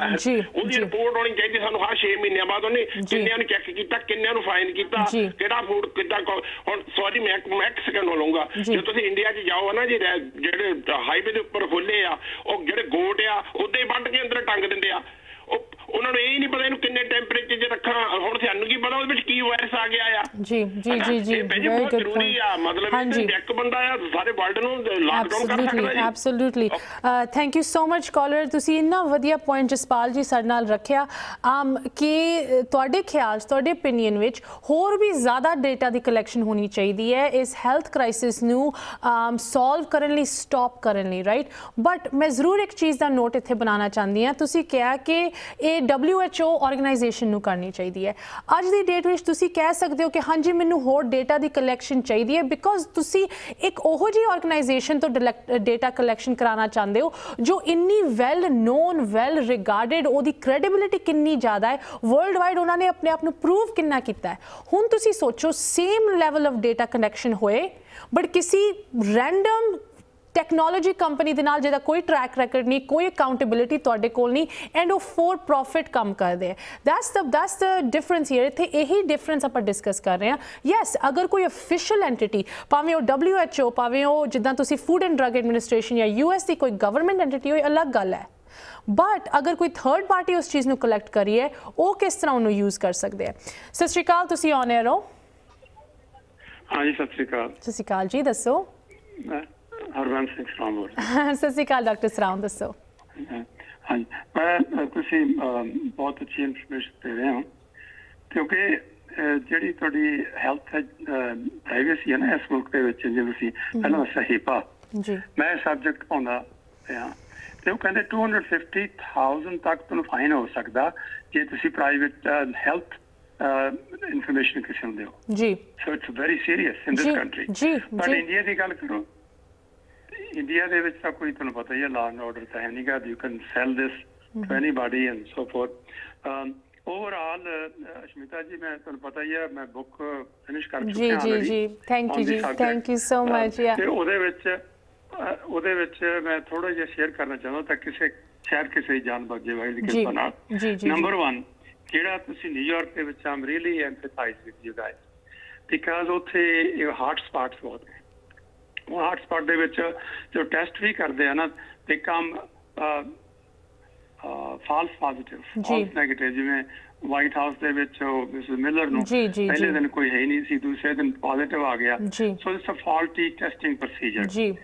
ਉਹਦੀ ਰਿਪੋਰਟ ਹੋਣੀ ਚਾਹੀਦੀ ਸਾਨੂੰ ਹਰ 6 ਮਹੀਨਿਆਂ ਬਾਅਦ ਉਹਨੇ ਕਿੰਨਿਆਂ ਨੂੰ ਚੈੱਕ ਕੀਤਾ ਕਿੰਨਿਆਂ ਨੂੰ ਫਾਈਨ ਕੀਤਾ ਕਿਹੜਾ ਫੂਡ ਕਿੱਦਾਂ ਹੁਣ ਸੌਰੀ ਮੈਂ ਮੈਕਸੀਕਨ ਹੋਲੂੰਗਾ ਜੇ ਤੁਸੀਂ ਇੰਡੀਆ 'ਚ ਜਾਓ ਨਾ ਜੀ ਜਿਹੜੇ ਹਾਈਵੇ ਦੇ ਉੱਪਰ ਖੋਲੇ ਆ ਉਹ ਜਿਹੜੇ ਗੋਟ ਆ ਉਹਦੇ ਵੰਡ ਕੇ ਅੰਦਰ ਟੰਗ ਦਿੰਦੇ ਆ ਉਹਨਾਂ ਨੂੰ ਇਹ ਨਹੀਂ ਪਤਾ ਇਹਨੂੰ ਕਿੰਨੇ ਟੈਂਪਰੇਚਰ 'ਚ ਰੱਖਣਾ ਹੁਣ ਸਾਨੂੰ ਕੀ ਪਤਾ ਉਹਦੇ ਵਿੱਚ ਕੀ ਵਾਇਰਸ ਆ ਗਿਆ ਆ ਜੀ ਜੀ ਜੀ ਜੀ ਵੈਰੀ ਜ਼ਰੂਰੀ ਆ ਮਤਲਬ ਇੱਕ ਬੰਦਾ ਆ ਸਾਰੇ ਵਰਲਡ ਨੂੰ ਲਾਕਡਾਊਨ ਕਰ ਸਕਦਾ ਜੀ absolutely thank you so much caller ਤੁਸੀਂ ਇੰਨਾ ਵਧੀਆ ਪੁਆਇੰਟ ਜਸਪਾਲ ਜੀ ਸਾਡੇ ਨਾਲ ਰੱਖਿਆ ਆਮ ਕਿ ਤੁਹਾਡੇ ਖਿਆਲ ਤੁਹਾਡੇ opinion ਵਿੱਚ ਹੋਰ ਵੀ ਜ਼ਿਆਦਾ ਡਾਟਾ ਦੀ ਕਲੈਕਸ਼ਨ ਹੋਣੀ ਚਾਹੀਦੀ ਹੈ ਇਸ ਹੈਲਥ ਕ੍ਰਾਈਸਿਸ ਨੂੰ ਸੋਲਵ ਕਰਨ ਲਈ ਸਟਾਪ ਕਰਨ ਲਈ ਰਾਈਟ ਬਟ ਮੈਂ ਜ਼ਰੂਰ ਇੱਕ ਚੀਜ਼ ਦਾ ਨੋਟ ਇੱਥੇ ਬਣਾਉਣਾ ਚਾਹੁੰਦੀ ਹਾਂ ਤੁਸੀਂ ਕਿਹਾ ਕਿ ਇਹ WHO ਆਰਗੇਨਾਈਜੇਸ਼ਨ ਨੂੰ ਕਰਨੀ ਚਾਹੀਦੀ ਹੈ ਅੱਜ ਦੀ ਡੇਟ ਵਿੱਚ ਤੁਸੀਂ ਕਹਿ ਸਕਦੇ ਹੋ ਕਿ ਹਾਂਜੀ ਮੈਨੂੰ ਹੋਰ ਡੇਟਾ ਦੀ ਕਲੈਕਸ਼ਨ ਚਾਹੀਦੀ ਹੈ ਬਿਕੋਜ਼ ਤੁਸੀਂ ਇੱਕ ਉਹੋ ਜੀ ਆਰਗੇਨਾਈਜੇਸ਼ਨ ਤੋਂ ਡੇਟਾ ਕਲੈਕਸ਼ਨ ਕਰਾਉਣਾ ਚਾਹੁੰਦੇ ਹੋ ਜੋ ਇੰਨੀ ਵੈਲ ਨੋਨ ਵੈਲ ਰਿਗਾਰਡਡ ਉਹਦੀ ਕ੍ਰੈਡੀਬਿਲਿਟੀ ਕਿੰਨੀ ਜ਼ਿਆਦਾ ਹੈ ਵਰਲਡ ਵਾਈਡ ਉਹਨਾਂ ਨੇ ਆਪਣੇ ਆਪ ਨੂੰ ਪ੍ਰੂਵ ਕਿੰਨਾ ਕੀਤਾ ਹੈ ਹੁਣ ਤੁਸੀਂ ਸੋਚੋ same level of data connection ਹੋਏ ਬਟ ਕਿਸੇ ਰੈਂਡਮ ਟੈਕਨੋਲੋਜੀ ਕੰਪਨੀ ਦੇ ਨਾਲ ਜਿਹਦਾ ਕੋਈ ਟਰੈਕ ਰੈਕੋਰਡ ਨਹੀਂ ਕੋਈ ਅਕਾਊਂਟੇਬਿਲਟੀ ਤੁਹਾਡੇ ਕੋਲ ਨਹੀਂ ਐਂਡ ਉਹ ਫੋਰ ਪ੍ਰੋਫਿਟ ਕੰਮ ਕਰਦੇ ਆ that's the that's the difference here ਇਥੇ ਇਹੀ ਡਿਫਰੈਂਸ ਆਪਾਂ ਡਿਸਕਸ ਕਰ ਰਹੇ ਆ ਯੈਸ ਅਗਰ ਕੋਈ ਅਫੀਸ਼ੀਅਲ ਐਂਟੀਟੀ ਭਾਵੇਂ ਉਹ WHO ਭਾਵੇਂ ਉਹ ਜਿੱਦਾਂ ਤੁਸੀਂ ਫੂਡ ਐਂਡ ਡਰੱਗ ਐਡਮਿਨਿਸਟ੍ਰੇਸ਼ਨ ਜਾਂ ਯੂਐਸ ਦੀ ਕੋਈ ਗਵਰਨਮੈਂਟ ਐਂਟੀਟੀ ਹੋਈ ਅਲੱਗ ਗੱਲ ਹੈ ਬਟ ਅਗਰ ਕੋਈ ਥਰਡ ਪਾਰਟੀ ਉਸ ਚੀਜ਼ ਨੂੰ ਕਲੈਕਟ ਹੈ ਉਹ ਕਿਸ ਤਰ੍ਹਾਂ ਉਹਨੂੰ ਯੂਜ਼ ਕਰ ਸਕਦੇ ਆ ਸਤਿ ਸ਼੍ਰੀ ਅਕਾਲ ਤੁਸੀਂ ਔਨ 에ਅਰ ਹੋ ਹਾਂਜੀ ਸਤਿ ਸ਼੍ਰੀ ਅਕਾਲ ਸਤਿ ਸ਼੍ਰੀ ਅਕਾਲ ਜੀ ਦੱਸੋ ਹਰਵੰਸ ਸਿੰਘ ਸਰਾਉਂ ਸਤਿ ਸ਼੍ਰੀ ਅਕਾਲ ਡਾਕਟਰ ਸਰਾਉਂ ਦੱਸੋ ਹਾਂ ਮੈਂ ਤੁਸੀਂ ਬਹੁਤ ਅੱਛੀ ਇਨਫੋਰਮੇਸ਼ਨ ਦੇ ਰਹੇ ਹੋ ਕਿਉਂਕਿ ਜਿਹੜੀ ਤੁਹਾਡੀ ਹੈਲਥ ਪ੍ਰਾਈਵੇਸੀ ਹੈ ਨਾ ਇਸ ਮੁਲਕ ਦੇ ਵਿੱਚ ਜਿਵੇਂ ਤੁਸੀਂ ਪਹਿਲਾਂ ਪਾ ਜੀ ਮੈਂ ਸਬਜੈਕਟ ਪਾਉਂਦਾ ਹਾਂ ਤੇ ਉਹ ਕਹਿੰਦੇ 250000 ਤੱਕ ਤੁਹਾਨੂੰ ਫਾਈਨ ਹੋ ਸਕਦਾ ਜੇ ਤੁਸੀਂ ਪ੍ਰਾਈਵੇਟ ਹੈਲਥ ਇਨਫੋਰਮੇਸ਼ਨ ਕਿਸੇ ਨੂੰ ਦਿਓ ਜੀ so it's very serious in this country ਜੀ ਪਰ ਇੰਡੀਆ ਦੀ ਗੱਲ ਕਰੋ ਇੰਡੀਆ ਦੇ ਵਿੱਚ ਤਾਂ ਕੋਈ ਤੁਹਾਨੂੰ ਪਤਾ ਹੀ ਹੈ ਲਾਅ ਐਂਡ ਆਰਡਰ ਤਾਂ ਹੈ ਨਹੀਂਗਾ you can sell this to anybody and so forth overall Ashmita ji मैं ਤੁਹਾਨੂੰ ਪਤਾ ਹੀ ਹੈ ਮੈਂ ਬੁੱਕ ਫਿਨਿਸ਼ ਕਰ ਚੁੱਕਿਆ ਹਾਂ ਜੀ ਜੀ ਜੀ ਥੈਂਕ ਯੂ ਜੀ ਥੈਂਕ ਯੂ ਸੋ ਮਚ ਯਾ ਤੇ ਉਹਦੇ ਵਿੱਚ ਉਹਦੇ ਵਿੱਚ ਮੈਂ ਥੋੜਾ ਜਿਹਾ ਸ਼ੇਅਰ ਕਰਨਾ ਚਾਹੁੰਦਾ ਤਾਂ ਕਿਸੇ ਸ਼ਾਇਦ ਕਿਸੇ ਜਾਨ ਬਚੇ ਵਾਲੀ ਦੀ ਕਿਰਪਾ ਨਾਲ ਨੰਬਰ 1 ਜਿਹੜਾ ਤੁਸੀਂ ਨਿਊਯਾਰਕ ਦੇ ਵਿੱਚ I'm really empathize with you guys because ਉਥੇ ਹਾਰਟ ਸਪਾਟਸ ਬਹੁਤ ਨੇ ਹੌਟਸਪੌਟ ਦੇ ਵਿੱਚ ਜੋ ਟੈਸਟ ਵੀ ਕਰਦੇ ਆ ਨਾ ਤੇ ਕੰਮ ਫਾਲਸ ਪੋਜ਼ਿਟਿਵ ਫਾਲਸ 네ਗੇਟਿਵ ਜਿਵੇਂ ਵਾਈਟ ਹਾਊਸ ਦੇ ਵਿੱਚ ਮਿਸ ਮਿਲਰ ਨੂੰ ਪਹਿਲੇ ਦਿਨ ਕੋਈ ਹੈ ਨਹੀਂ ਸੀ ਦੂਸਰੇ ਦਿਨ ਪੋਜ਼ਿਟਿਵ ਆ ਗਿਆ so it's a faulty testing procedure ਜੀ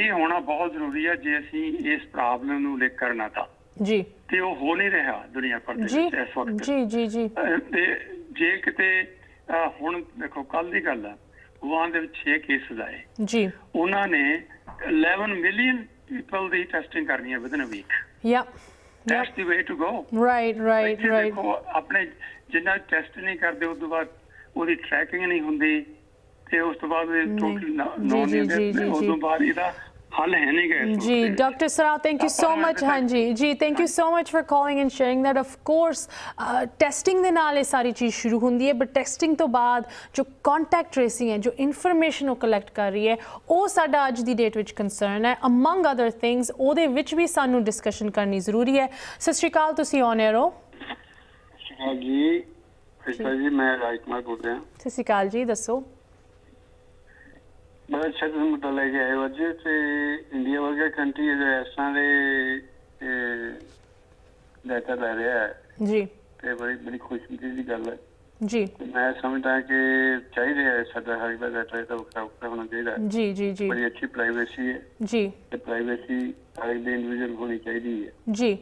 ਇਹ ਹੋਣਾ ਬਹੁਤ ਜ਼ਰੂਰੀ ਹੈ ਜੇ ਅਸੀਂ ਇਸ ਪ੍ਰੋਬਲਮ ਨੂੰ ਲੈ ਕਰਨਾ ਤਾਂ ਜੀ ਤੇ ਉਹ ਹੋ ਨਹੀਂ ਰਿਹਾ ਦੁਨੀਆ ਪਰ ਦੇ ਇਸ ਵਕਤ ਜੀ ਜੀ ਜੀ ਤੇ ਜੇ ਕਿਤੇ ਹੁਣ ਦੇਖੋ ਕੱਲ ਦੀ ਗੱਲ ਹੈ ਗੋਆ ਦੇ ਵਿੱਚ 6 ਕੇਸ ਆਏ ਜੀ ਉਹਨਾਂ ਨੇ 11 ਮਿਲੀਅਨ ਪੀਪਲ ਦੀ ਟੈਸਟਿੰਗ ਕਰਨੀ ਹੈ within a week yeah that's the way to go right right right ਆਪਣੇ ਜਿੰਨਾ ਟੈਸਟ ਨਹੀਂ ਕਰਦੇ ਉਸ ਤੋਂ ਬਾਅਦ ਉਹਦੀ ਟਰੈਕਿੰਗ ਨਹੀਂ ਹੁੰਦੀ ਤੇ ਉਸ ਤੋਂ ਬਾਅਦ ਟੋਟਲ ਨੋ ਨਹੀਂ ਉਸ ਤੋਂ ਬਾਅਦ ਇਹਦਾ ਹੱਲ ਹੈ ਨਹੀਂ ਗਏ ਜੀ ਡਾਕਟਰ ਸਰਾ थैंक यू सो मच ਹਾਂਜੀ ਜੀ thank you so much for calling and sharing that of course testing ਦੇ ਨਾਲ ਇਹ ਸਾਰੀ ਚੀਜ਼ ਸ਼ੁਰੂ ਹੁੰਦੀ ਹੈ ਬਟ ਟੈਸਟਿੰਗ ਤੋਂ ਬਾਅਦ ਜੋ ਕੰਟੈਕਟ ਟ੍ਰੇਸਿੰਗ ਹੈ ਜੋ ਇਨਫੋਰਮੇਸ਼ਨ ਉਹ ਕਲੈਕਟ ਕਰ ਰਹੀ ਹੈ ਉਹ ਸਾਡਾ ਅੱਜ ਦੀ ਡੇਟ ਵਿੱਚ ਕੰਸਰਨ ਹੈ ਅਮੰਗ ਅਦਰ ਥਿੰਗਸ ਉਹਦੇ ਵਿੱਚ ਵੀ ਸਾਨੂੰ ਡਿਸਕਸ਼ਨ ਕਰਨੀ ਜ਼ਰੂਰੀ ਹੈ ਸਤਿ ਸ਼੍ਰੀ ਅਕਾਲ ਤੁਸੀਂ ਔਨ 에ਅਰ ਹੋ ਜੀ ਜੀ ਮੈਂ ਮਾਰ ਬੋਲ ਰਿਹਾ ਸਤਿ ਸ਼੍ਰੀ ਅਕਾਲ ਜੀ ਦੱਸੋ ਬੜਾ ਅੱਛਾ ਮੁੱਦਾ ਲੈ ਕੇ ਆਏ ਹੋ ਅੱਜ ਤੇ ਇੰਡੀਆ ਵਰਗਾ ਕੰਟਰੀ ਜਿਹੜਾ ਇਸ ਤਰ੍ਹਾਂ ਦੇ ਡਾਟਾ ਲੈ ਰਿਹਾ ਹੈ ਜੀ ਤੇ ਬੜੀ ਬੜੀ ਖੁਸ਼ੀ ਦੀ ਗੱਲ ਹੈ ਜੀ ਮੈਂ ਸਮਝਦਾ ਕਿ ਚਾਹੀਦੇ ਹੈ ਸਦਾ ਹਰ ਵਾਰ ਡਾਟਾ ਦਾ ਵਖਰਾ ਹੋਣਾ ਚਾਹੀਦਾ ਜੀ ਜੀ ਜੀ ਬੜੀ ਅੱਛੀ ਪ੍ਰਾਈਵੇਸੀ ਹੈ ਜੀ ਤੇ ਪ੍ਰਾਈਵੇਸੀ ਹਰ ਇੱਕ ਇੰਡੀਵਿਜੂਅਲ ਹੋਣੀ ਚਾਹੀਦੀ ਹੈ ਜੀ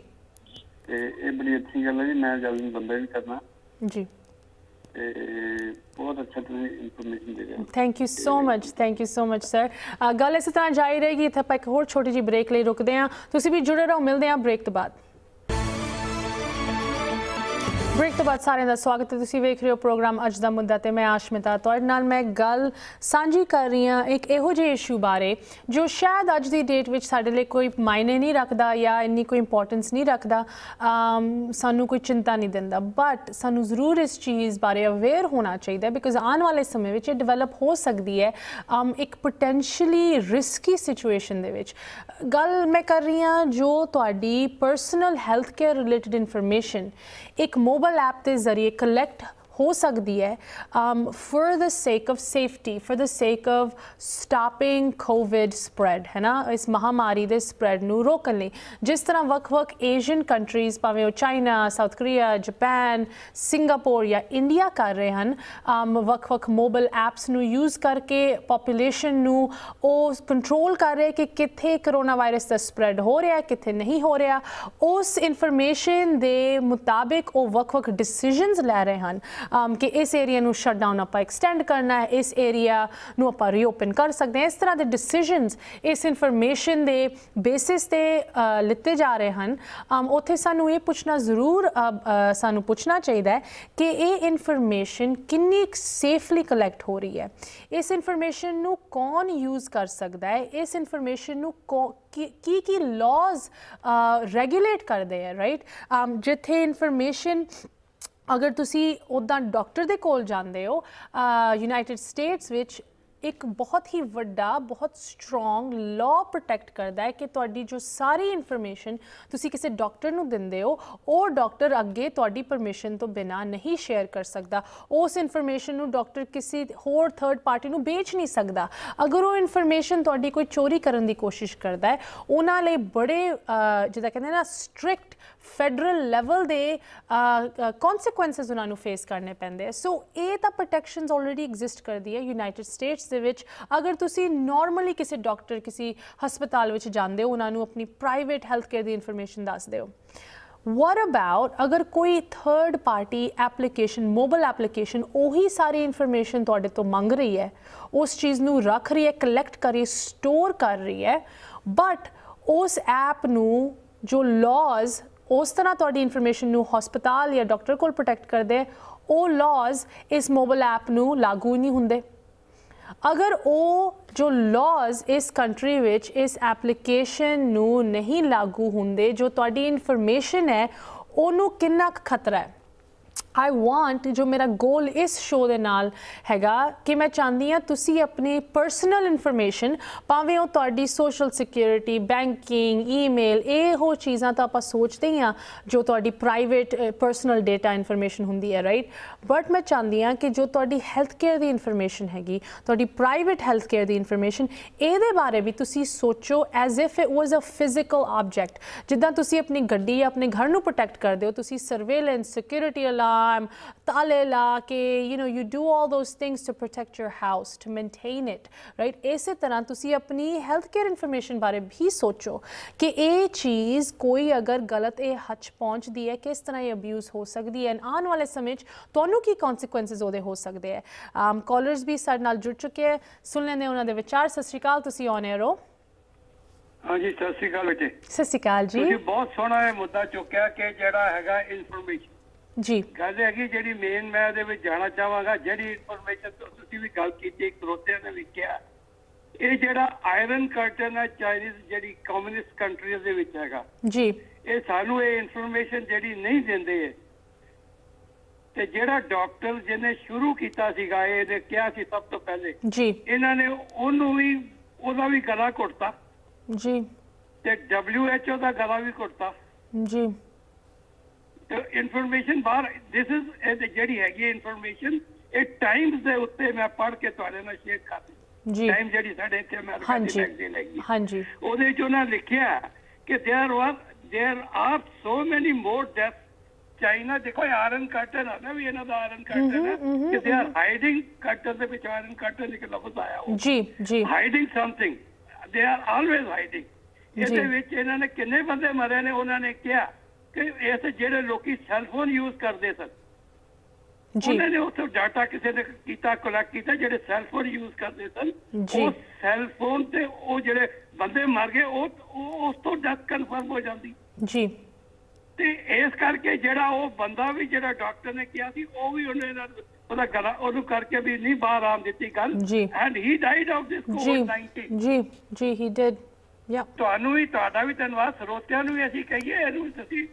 ਤੇ ਇਹ ਬੜੀ ਅੱਛੀ ਗੱਲ ਹੈ ਜੀ ਮੈਂ ਜਲਦੀ ਬੰਦਾ ਵੀ ਕਰਨਾ ਜੀ ਬਹੁਤ information thank you so much thank you so much sir ਗੱਲ ਇਸ ਤਰ੍ਹਾਂ ਜਾਰੀ ਰਹੇਗੀ ਇੱਥੇ ਆਪਾਂ ਇੱਕ ਹੋਰ ਛੋਟੀ ਜੀ ਬ੍ਰੇਕ ਲਈ ਰੁਕਦੇ ਹਾਂ ਤੁਸੀਂ ਵੀ ਜੁੜੇ ਰਹੋ ਮਿਲਦੇ ਹਾਂ ਬ੍ਰੇਕ ਤੋਂ ਬਾਅਦ ਬ੍ਰੇਕ ਤੋਂ ਬਾਅਦ ਸਾਰਿਆਂ ਦਾ ਸਵਾਗਤ ਹੈ ਤੁਸੀਂ ਵੇਖ ਰਹੇ ਹੋ ਪ੍ਰੋਗਰਾਮ ਅੱਜ ਦਾ ਮੁੱਦਾ ਤੇ ਮੈਂ ਆਸ਼ਮਿਤਾ ਤੁਹਾਡੇ ਨਾਲ ਮੈਂ ਗੱਲ ਸਾਂਝੀ ਕਰ ਰਹੀ ਹਾਂ ਇੱਕ ਇਹੋ ਜਿਹੇ ਇਸ਼ੂ ਬਾਰੇ ਜੋ ਸ਼ਾਇਦ ਅੱਜ ਦੀ ਡੇਟ ਵਿੱਚ ਸਾਡੇ ਲਈ ਕੋਈ ਮਾਇਨੇ ਨਹੀਂ ਰੱਖਦਾ ਜਾਂ ਇੰਨੀ ਕੋਈ ਇੰਪੋਰਟੈਂਸ ਨਹੀਂ ਰੱਖਦਾ ਸਾਨੂੰ ਕੋਈ ਚਿੰਤਾ ਨਹੀਂ ਦਿੰਦਾ ਬਟ ਸਾਨੂੰ ਜ਼ਰੂਰ ਇਸ ਚੀਜ਼ ਬਾਰੇ ਅਵੇਅਰ ਹੋਣਾ ਚਾਹੀਦਾ ਬਿਕੋਜ਼ ਆਉਣ ਵਾਲੇ ਸਮੇਂ ਵਿੱਚ ਇਹ ਡਿਵੈਲਪ ਹੋ ਸਕਦੀ ਹੈ ਇੱਕ ਪੋਟੈਂਸ਼ੀਅਲੀ ਰਿਸਕੀ ਸਿਚੁਏਸ਼ਨ ਦੇ ਵਿੱਚ ਗੱਲ ਮੈਂ ਕਰ ਰਹੀ ਹਾਂ ਜੋ ਤੁਹਾਡੀ personal health care related information ਇੱਕ ਮੋਬਾਈਲ ਐਪ ਦੇ ਜ਼ਰੀਏ ਕਲੈਕਟ ਹੋ ਸਕਦੀ ਹੈ for the sake of safety for the sake of stopping Covid spread ਹੈ ਨਾ ਇਸ ਮਹਾਮਾਰੀ ਦੇ ਸਪਰੈਡ ਨੂੰ ਰੋਕਣ ਲਈ ਜਿਸ ਤਰ੍ਹਾਂ ਵੱਖ-ਵੱਖ ਏਸ਼ੀਅਨ ਕੰਟਰੀਜ਼ ਭਾਵੇਂ ਉਹ China South Korea Japan Singapore ਜਾਂ ਇੰਡੀਆ ਕਰ ਰਹੇ ਹਨ um ਵੱਖ-ਵੱਖ ਮੋਬਾਈਲ ਐਪਸ ਨੂੰ ਯੂਜ਼ ਕਰਕੇ ਪੋਪੂਲੇਸ਼ਨ ਨੂੰ ਉਹ ਕੰਟਰੋਲ ਕਰ ਰਹੇ ਕਿ ਕਿੱਥੇ ਕਰੋਨਾ ਵਾਇਰਸ ਦਾ ਸਪਰੈਡ ਹੋ ਰਿਹਾ ਕਿੱਥੇ ਨਹੀਂ ਹੋ ਰਿਹਾ ਉਸ ਇਨਫੋਰਮੇਸ਼ਨ ਦੇ ਮੁਤਾਬਿਕ ਉਹ ਵੱਖ-ਵੱਖ ਡਿਸੀਜਨਸ ਲੈ ਰਹੇ ਹਨ ਕਿ ਇਸ ਏਰੀਆ ਨੂੰ ਸ਼ਟਡਾਊਨ ਆਪਾਂ ਐਕਸਟੈਂਡ ਕਰਨਾ ਹੈ ਇਸ ਏਰੀਆ ਨੂੰ ਆਪਾਂ ਰੀਓਪਨ ਕਰ ਸਕਦੇ ਹਾਂ ਇਸ ਤਰ੍ਹਾਂ ਦੇ ਡਿਸੀਜਨਸ ਇਸ ਇਨਫੋਰਮੇਸ਼ਨ ਦੇ ਬੇਸਿਸ ਤੇ ਲਿੱਤੇ ਜਾ ਰਹੇ ਹਨ ਉੱਥੇ ਸਾਨੂੰ ਇਹ ਪੁੱਛਣਾ ਜ਼ਰੂਰ ਸਾਨੂੰ ਪੁੱਛਣਾ ਚਾਹੀਦਾ ਹੈ ਕਿ ਇਹ ਇਨਫੋਰਮੇਸ਼ਨ ਕਿੰਨੀ ਸੇਫਲੀ ਕਲੈਕਟ ਹੋ ਰਹੀ ਹੈ ਇਸ ਇਨਫੋਰਮੇਸ਼ਨ ਨੂੰ ਕੌਣ ਯੂਜ਼ ਕਰ ਸਕਦਾ ਹੈ ਇਸ ਇਨਫੋਰਮੇਸ਼ਨ ਨੂੰ ਕੀ ਕੀ ਲਾਜ਼ ਰੈਗੂਲੇਟ ਕਰਦੇ ਆ ਰਾਈਟ ਜਿੱਥੇ ਇਨਫੋਰਮੇਸ਼ਨ ਅਗਰ ਤੁਸੀਂ ਉਦਾਂ ਡਾਕਟਰ ਦੇ ਕੋਲ ਜਾਂਦੇ ਹੋ ਯੂਨਾਈਟਿਡ ਸਟੇਟਸ ਵਿੱਚ ਇੱਕ ਬਹੁਤ ਹੀ ਵੱਡਾ ਬਹੁਤ ਸਟਰੋਂਗ ਲਾਅ ਪ੍ਰੋਟੈਕਟ ਕਰਦਾ ਹੈ ਕਿ ਤੁਹਾਡੀ ਜੋ ਸਾਰੀ ਇਨਫੋਰਮੇਸ਼ਨ ਤੁਸੀਂ ਕਿਸੇ ਡਾਕਟਰ ਨੂੰ ਦਿੰਦੇ ਹੋ ਉਹ ਡਾਕਟਰ ਅੱਗੇ ਤੁਹਾਡੀ ਪਰਮਿਸ਼ਨ ਤੋਂ ਬਿਨਾ ਨਹੀਂ ਸ਼ੇਅਰ ਕਰ ਸਕਦਾ ਉਸ ਇਨਫੋਰਮੇਸ਼ਨ ਨੂੰ ਡਾਕਟਰ ਕਿਸੇ ਹੋਰ ਥਰਡ ਪਾਰਟੀ ਨੂੰ ਵੇਚ ਨਹੀਂ ਸਕਦਾ ਅਗਰ ਉਹ ਇਨਫੋਰਮੇਸ਼ਨ ਤੁਹਾਡੀ ਕੋਈ ਚੋਰੀ ਕਰਨ ਦੀ ਕੋਸ਼ਿਸ਼ ਕਰਦਾ ਹੈ ਉਹਨਾਂ ਲਈ ਬੜੇ ਜਿਹਦਾ ਕਹਿੰਦੇ ਨਾ ਸਟ੍ਰਿਕਟ ਫੈਡਰਲ ਲੈਵਲ ਦੇ ਕਨਸੀਕਵੈਂਸਸ ਉਹਨਾਂ ਨੂੰ ਫੇਸ ਕਰਨੇ ਪੈਂਦੇ ਸੋ ਇਹ ਤਾਂ ਪ੍ਰੋਟੈਕਸ਼ਨਸ ਆਲਰੇਡੀ ਐਗਜ਼ਿਸਟ ਕਰਦੀ ਹੈ ਯੂਨਾਈਟਿਡ ਸਟੇਟਸ ਦੇ ਵਿੱਚ ਅਗਰ ਤੁਸੀਂ ਨਾਰਮਲੀ ਕਿਸੇ ਡਾਕਟਰ ਕਿਸੇ ਹਸਪਤਾਲ ਵਿੱਚ ਜਾਂਦੇ ਹੋ ਉਹਨਾਂ ਨੂੰ ਆਪਣੀ ਪ੍ਰਾਈਵੇਟ ਹੈਲਥ ਕੇਅਰ ਦੀ ਇਨਫੋਰਮੇਸ਼ਨ ਦੱਸਦੇ ਹੋ ਵਾਟ ਅਬਾਊਟ ਅਗਰ ਕੋਈ third party application mobile application ਉਹੀ ਸਾਰੀ ਇਨਫੋਰਮੇਸ਼ਨ ਤੁਹਾਡੇ ਤੋਂ ਮੰਗ ਰਹੀ ਹੈ ਉਸ ਚੀਜ਼ ਨੂੰ ਰੱਖ ਰਹੀ ਹੈ ਕਲੈਕਟ ਕਰ ਰਹੀ ਸਟੋਰ ਕਰ ਰਹੀ ਹੈ ਬਟ ਉਸ ਐਪ ਨੂੰ ਜੋ ਲਾਜ਼ ਉਸ ਤਰ੍ਹਾਂ ਤੁਹਾਡੀ ਇਨਫੋਰਮੇਸ਼ਨ ਨੂੰ ਹਸਪਤਾਲ ਜਾਂ ਡਾਕਟਰ ਕੋਲ ਪ੍ਰੋਟੈਕਟ ਕਰਦੇ ਉਹ ਲਾਜ਼ ਇਸ ਮੋਬਾਈਲ ਐਪ ਨੂੰ ਲਾਗੂ ਨਹੀਂ ਹੁੰਦੇ ਅਗਰ ਉਹ ਜੋ ਲਾਜ਼ ਇਸ ਕੰਟਰੀ ਵਿੱਚ ਇਸ ਐਪਲੀਕੇਸ਼ਨ ਨੂੰ ਨਹੀਂ ਲਾਗੂ ਹੁੰਦੇ ਜੋ ਤੁਹਾਡੀ ਇਨਫੋਰਮੇਸ਼ਨ ਹੈ ਉਹਨੂੰ ਕਿੰਨਾ ਖਤਰਾ ਹੈ ਆਈ ਵਾਂਟ ਜੋ ਮੇਰਾ ਗੋਲ ਇਸ ਸ਼ੋਅ ਦੇ ਨਾਲ ਹੈਗਾ ਕਿ ਮੈਂ ਚਾਹੁੰਦੀ ਆ ਤੁਸੀਂ ਆਪਣੀ ਪਰਸਨਲ ਇਨਫੋਰਮੇਸ਼ਨ ਭਾਵੇਂ ਉਹ ਤੁਹਾਡੀ ਸੋਸ਼ਲ ਸਿਕਿਉਰਿਟੀ ਬੈਂਕਿੰਗ ਈਮੇਲ ਇਹ ਹੋ ਚੀਜ਼ਾਂ ਤਾਂ ਆਪਾਂ ਸੋਚਦੇ ਹਾਂ ਜੋ ਤੁਹਾਡੀ ਪ੍ਰਾਈਵੇਟ ਪਰਸਨਲ ਡਾਟਾ ਇਨਫੋਰਮੇਸ਼ਨ ਹੁੰਦੀ ਹੈ ਰਾਈਟ ਬਟ ਮੈਂ ਚਾਹੁੰਦੀ ਆ ਕਿ ਜੋ ਤੁਹਾਡੀ ਹੈਲਥ ਕੇਅਰ ਦੀ ਇਨਫੋਰਮੇਸ਼ਨ ਹੈਗੀ ਤੁਹਾਡੀ ਪ੍ਰਾਈਵੇਟ ਹੈਲਥ ਕੇਅਰ ਦੀ ਇਨਫੋਰਮੇਸ਼ਨ ਇਹਦੇ ਬਾਰੇ ਵੀ ਤੁਸੀਂ ਸੋਚੋ as if it was a physical object ਜਿੱਦਾਂ ਤੁਸੀਂ ਆਪਣੀ ਗੱਡੀ ਜਾਂ ਆਪਣੇ ਘਰ ਨੂੰ ਪ੍ਰੋਟੈਕਟ ਕਰਦੇ ਹੋ ਤੁਸੀਂ ਸਰਵੇਲੈਂਸ ਸਿਕਿਉਰਿਟੀ ਅਲਾਰਮ alarm, ਤਾਲੇ ਕੇ you know you do all those things to protect your house to maintain it right ਇਸੇ ਤਰ੍ਹਾਂ ਤੁਸੀਂ ਆਪਣੀ ਹੈਲਥ ਕੇਅਰ ਇਨਫੋਰਮੇਸ਼ਨ ਬਾਰੇ ਵੀ ਸੋਚੋ ਕਿ ਇਹ ਚੀਜ਼ ਕੋਈ ਅਗਰ ਗਲਤ ਇਹ ਹੱਥ ਪਹੁੰਚਦੀ ਹੈ ਕਿਸ ਤਰ੍ਹਾਂ ਇਹ ਅਬਿਊਜ਼ ਹੋ ਸਕਦੀ ਹੈ ਐਂਡ ਆਉਣ ਵਾਲੇ ਸਮੇਂ 'ਚ ਤੁਹਾਨੂੰ ਕੀ ਕਨਸੀਕੁਐਂਸਸ ਉਹਦੇ ਹੋ ਸਕਦੇ ਹੈ ਆਮ ਕਾਲਰਸ ਵੀ ਸਾਡੇ ਨਾਲ ਜੁੜ ਚੁੱਕੇ ਹੈ ਸੁਣ ਲੈਂਦੇ ਉਹਨਾਂ ਦੇ ਵਿਚਾਰ ਸਤਿ ਸ਼੍ਰੀ ਅਕਾਲ ਤੁਸੀਂ ਔਨ 에ਅਰ ਹੋ ਹਾਂਜੀ ਸਤਿ ਸ਼੍ਰੀ ਅਕਾਲ ਜੀ ਸਤਿ ਸ਼੍ਰੀ ਅਕਾਲ ਜੀ ਤੁਸੀਂ ਬਹੁਤ ਸੋਹਣਾ ਇਹ ਮੁੱਦਾ ਚੁੱਕਿਆ ਕਿ ਜਿਹੜਾ ਹੈਗਾ ਇਨਫੋਰਮੇਸ਼ਨ ਜੀ ਗੱਲ ਹੈਗੀ ਜਿਹੜੀ ਮੇਨ ਮੈਂ ਉਹਦੇ ਵਿੱਚ ਜਾਣਾ ਚਾਹਾਂਗਾ ਜਿਹੜੀ ਇਨਫੋਰਮੇਸ਼ਨ ਤੁਸੀਂ ਵੀ ਗੱਲ ਕੀਤੀ ਸਰੋਤਿਆਂ ਨੇ ਲਿਖਿਆ ਇਹ ਜਿਹੜਾ ਆਇਰਨ ਕਰਟਨ ਹੈ ਚਾਈਨੀਜ਼ ਜਿਹੜੀ ਕਮਿਊਨਿਸਟ ਕੰਟਰੀਜ਼ ਦੇ ਵਿੱਚ ਹੈਗਾ ਜੀ ਇਹ ਸਾਨੂੰ ਇਹ ਇਨਫੋਰਮੇਸ਼ਨ ਜਿਹੜੀ ਨਹੀਂ ਦਿੰਦੇ ਤੇ ਜਿਹੜਾ ਡਾਕਟਰ ਜਿਹਨੇ ਸ਼ੁਰੂ ਕੀਤਾ ਸੀਗਾ ਇਹ ਇਹਨੇ ਕਿਹਾ ਸੀ ਸਭ ਤੋਂ ਪਹਿਲੇ ਜੀ ਇਹਨਾਂ ਨੇ ਉਹਨੂੰ ਵੀ ਉਹਦਾ ਵੀ ਗਲਾ ਘੁੱਟਤਾ ਜੀ ਤੇ WHO ਦਾ ਗਲਾ ਵੀ ਘੁੱਟਤਾ ਜੀ ਇਨਫੋਰਮੇਸ਼ਨ ਬਾਹਰ ਥਿਸ ਇਜ਼ ਇਹ ਜਿਹੜੀ ਹੈਗੀ ਇਨਫੋਰਮੇਸ਼ਨ ਇਹ ਟਾਈਮਸ ਦੇ ਉੱਤੇ ਮੈਂ ਪੜ੍ਹ ਕੇ ਤੁਹਾਡੇ ਨਾਲ ਸ਼ੇਅਰ ਕਰਦੀ ਜੀ ਟਾਈਮ ਜਿਹੜੀ ਸਾਡੇ ਇੱਥੇ ਅਮਰੀਕਾ ਦੀ ਮੈਗਜ਼ੀਨ ਹੈਗੀ ਹਾਂਜੀ ਉਹਦੇ ਵਿੱਚ ਉਹਨਾਂ ਲਿਖਿਆ ਕਿ there was there are so many more death China ਦੇਖੋ ਆਰਨ ਕਟਰ ਨਾ ਨਾ ਵੀ ਇਹਨਾਂ ਦਾ ਆਰਨ ਕਟਰ ਹੈ ਕਿ ਦੇ ਆਰ ਹਾਈਡਿੰਗ ਕਟਰ ਦੇ ਵਿੱਚ ਆਰਨ ਕਾਟਨ ਇੱਕ ਲਫ਼ਜ਼ ਆਇਆ ਉਹ ਜੀ ਜੀ hiding something they are always hiding ਇਹਦੇ ਵਿੱਚ ਇਹਨਾਂ ਨੇ ਕਿੰਨੇ ਬੰਦੇ ਮਰੇ ਨੇ ਉਹਨਾਂ ਨੇ ਕਿਹਾ ਕਿ ਇਹ ਜਿਹੜੇ ਲੋਕੀ ਸੈੱਲਫੋਨ ਯੂਜ਼ ਕਰਦੇ ਸਨ ਜੀ ਉਹਨਾਂ ਨੇ ਉੱਥੇ ਡਾਟਾ ਕਿਸੇ ਨੇ ਕੀਤਾ ਕਲੈਕਟ ਕੀਤਾ ਜਿਹੜੇ ਸੈੱਲਫੋਨ ਯੂਜ਼ ਕਰਦੇ ਸਨ ਉਹ ਸੈੱਲਫੋਨ ਤੇ ਉਹ ਜਿਹੜੇ ਬੰਦੇ ਮਰ ਗਏ ਉਹ ਉਸ ਤੋਂ ਡੈਥ ਕਨਫਰਮ ਹੋ ਜਾਂਦੀ ਜੀ ਤੇ ਇਸ ਕਰਕੇ ਜਿਹੜਾ ਉਹ ਬੰਦਾ ਵੀ ਜਿਹੜਾ ਡਾਕਟਰ ਨੇ ਕਿਹਾ ਸੀ ਉਹ ਵੀ ਉਹਨੇ ਨਾਲ ਉਹਦਾ ਗਲਾ ਉਹਨੂੰ ਕਰਕੇ ਵੀ ਨਹੀਂ ਬਾਹਰ ਆਮ ਦਿੱਤੀ ਗੱਲ and he died of this Covid 19 ਜੀ ਜੀ ਹੀ ਡਿਡ ਯਾ ਤੁਹਾਨੂੰ ਵੀ ਤੁਹਾਡਾ ਵੀ ਧੰਨਵਾਦ ਸਰੋਤਿਆਂ ਨੂੰ ਵੀ ਅਸੀਂ ਕਹੀਏ ਇਹਨੂੰ ਤੁਸੀਂ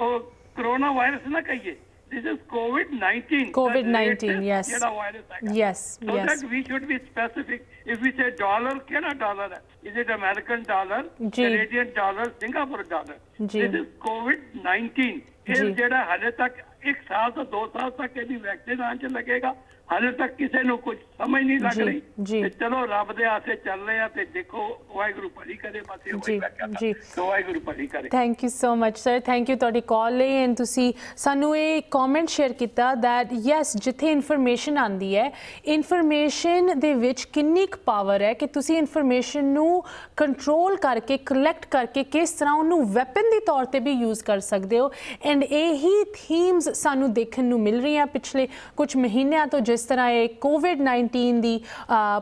कोरोना वायरस ना कहिए this is COVID-19. COVID-19, yes. Virus, yes, so yes. that we should be specific. If we say dollar, क्या dollar Is it American dollar, ji. Canadian dollar, Singapore dollar? Ji. This is COVID-19. इस जेड़ा हाले तक एक साल से दो साल तक के भी वैक्सीन आने लगेगा ਹਾਲੇ ਤੱਕ ਕਿਸੇ ਨੂੰ ਕੁਝ ਸਮਝ ਨਹੀਂ ਲੱਗ ਰਹੀ ਤੇ ਚਲੋ ਰੱਬ ਦੇ ਆਸੇ ਚੱਲ ਰਹੇ ਆ ਤੇ ਦੇਖੋ ਵਾਹਿਗੁਰੂ ਭਲੀ ਕਰੇ ਪਾਸੇ ਹੋਏਗਾ ਜੀ ਵਾਹਿਗੁਰੂ ਭਲੀ ਕਰੇ thank you so much sir thank you ਤੁਹਾਡੀ ਕਾਲ ਲਈ ਐਂਡ ਤੁਸੀਂ ਸਾਨੂੰ ਇਹ ਕਮੈਂਟ ਸ਼ੇਅਰ ਕੀਤਾ ਥੈਟ ਯੈਸ ਜਿੱਥੇ ਇਨਫੋਰਮੇਸ਼ਨ ਆਂਦੀ ਹੈ ਇਨਫੋਰਮੇਸ਼ਨ ਦੇ ਵਿੱਚ ਕਿੰਨੀ ਕੁ ਪਾਵਰ ਹੈ ਕਿ ਤੁਸੀਂ ਇਨਫੋਰਮੇਸ਼ਨ ਨੂੰ ਕੰਟਰੋਲ ਕਰਕੇ ਕਲੈਕਟ ਕਰਕੇ ਕਿਸ ਤਰ੍ਹਾਂ ਉਹਨੂੰ ਵੈਪਨ ਦੇ ਤੌਰ ਤੇ ਵੀ ਯੂਜ਼ ਕਰ ਸਕਦੇ ਹੋ ਐਂਡ ਇਹ ਹੀ ਥੀਮਸ ਸਾਨੂੰ ਦੇਖਣ ਨੂੰ ਮਿਲ ਰਹੀਆਂ ਪਿਛਲੇ ਕੁਝ ਮਹੀਨਿਆਂ ਤੋਂ ਜਿਸ ਜਿਸ ਤਰ੍ਹਾਂ ਇਹ ਕੋਵਿਡ-19 ਦੀ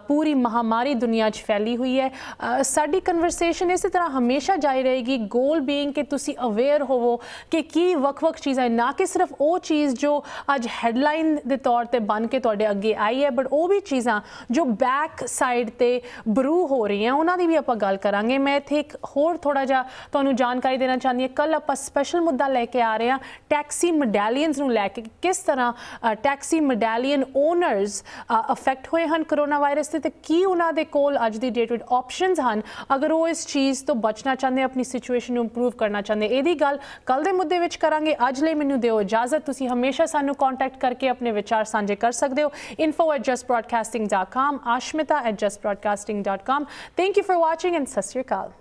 ਪੂਰੀ ਮਹਾਮਾਰੀ ਦੁਨੀਆ 'ਚ ਫੈਲੀ ਹੋਈ ਹੈ ਸਾਡੀ ਕਨਵਰਸੇਸ਼ਨ ਇਸੇ ਤਰ੍ਹਾਂ ਹਮੇਸ਼ਾ ਜਾਰੀ ਰਹੇਗੀ ਗੋਲ ਬੀਇੰਗ ਕਿ ਤੁਸੀਂ ਅਵੇਅਰ ਹੋਵੋ ਕਿ ਕੀ ਵੱਖ-ਵੱਖ ਚੀਜ਼ਾਂ ਨਾ ਕਿ ਸਿਰਫ ਉਹ ਚੀਜ਼ ਜੋ ਅੱਜ ਹੈਡਲਾਈਨ ਦੇ ਤੌਰ ਤੇ ਬਣ ਕੇ ਤੁਹਾਡੇ ਅੱਗੇ ਆਈ ਹੈ ਬਟ ਉਹ ਵੀ ਚੀਜ਼ਾਂ ਜੋ ਬੈਕ ਸਾਈਡ ਤੇ ਬਰੂ ਹੋ ਰਹੀਆਂ ਉਹਨਾਂ ਦੀ ਵੀ ਆਪਾਂ ਗੱਲ ਕਰਾਂਗੇ ਮੈਂ ਇੱਥੇ ਇੱਕ ਹੋਰ ਥੋੜਾ ਜਿਹਾ ਤੁਹਾਨੂੰ ਜਾਣਕਾਰੀ ਦੇਣਾ ਚਾਹੁੰਦੀ ਹਾਂ ਕੱਲ ਆਪਾਂ ਸਪੈਸ਼ਲ ਮੁੱਦਾ ਲੈ ਕੇ ਆ ਰਹੇ ਹਾਂ ਟੈਕਸੀ ਮੈਡਾਲੀਅਨਸ ਨੂੰ ਲੈ ਕੇ ਕਿਸ ਤਰ੍ਹਾਂ ਟੈਕਸੀ ਮੈਡਾਲੀਅਨ ਉਹ ਓਨਰਸ ਅਫੈਕਟ uh, ਹੋਏ ਹਨ ਕਰੋਨਾ ਵਾਇਰਸ ਤੇ ਕੀ ਉਹਨਾਂ ਦੇ ਕੋਲ ਅੱਜ ਦੀ ਡੇਟ ਵਿੱਚ ਆਪਸ਼ਨਸ ਹਨ ਅਗਰ ਉਹ ਇਸ ਚੀਜ਼ ਤੋਂ ਬਚਣਾ ਚਾਹੁੰਦੇ ਆਪਣੀ ਸਿਚੁਏਸ਼ਨ ਨੂੰ ਇੰਪਰੂਵ ਕਰਨਾ ਚਾਹੁੰਦੇ ਇਹਦੀ ਗੱਲ ਕੱਲ ਦੇ ਮੁੱਦੇ ਵਿੱਚ ਕਰਾਂਗੇ ਅੱਜ ਲਈ ਮੈਨੂੰ ਦਿਓ ਇਜਾਜ਼ਤ ਤੁਸੀਂ ਹਮੇਸ਼ਾ ਸਾਨੂੰ ਕੰਟੈਕਟ ਕਰਕੇ ਆਪਣੇ ਵਿਚਾਰ ਸਾਂਝੇ ਕਰ ਸਕਦੇ ਹੋ info@justbroadcasting.com ashmita@justbroadcasting.com thank you for watching and ਸਤਿ ਸ਼੍ਰੀ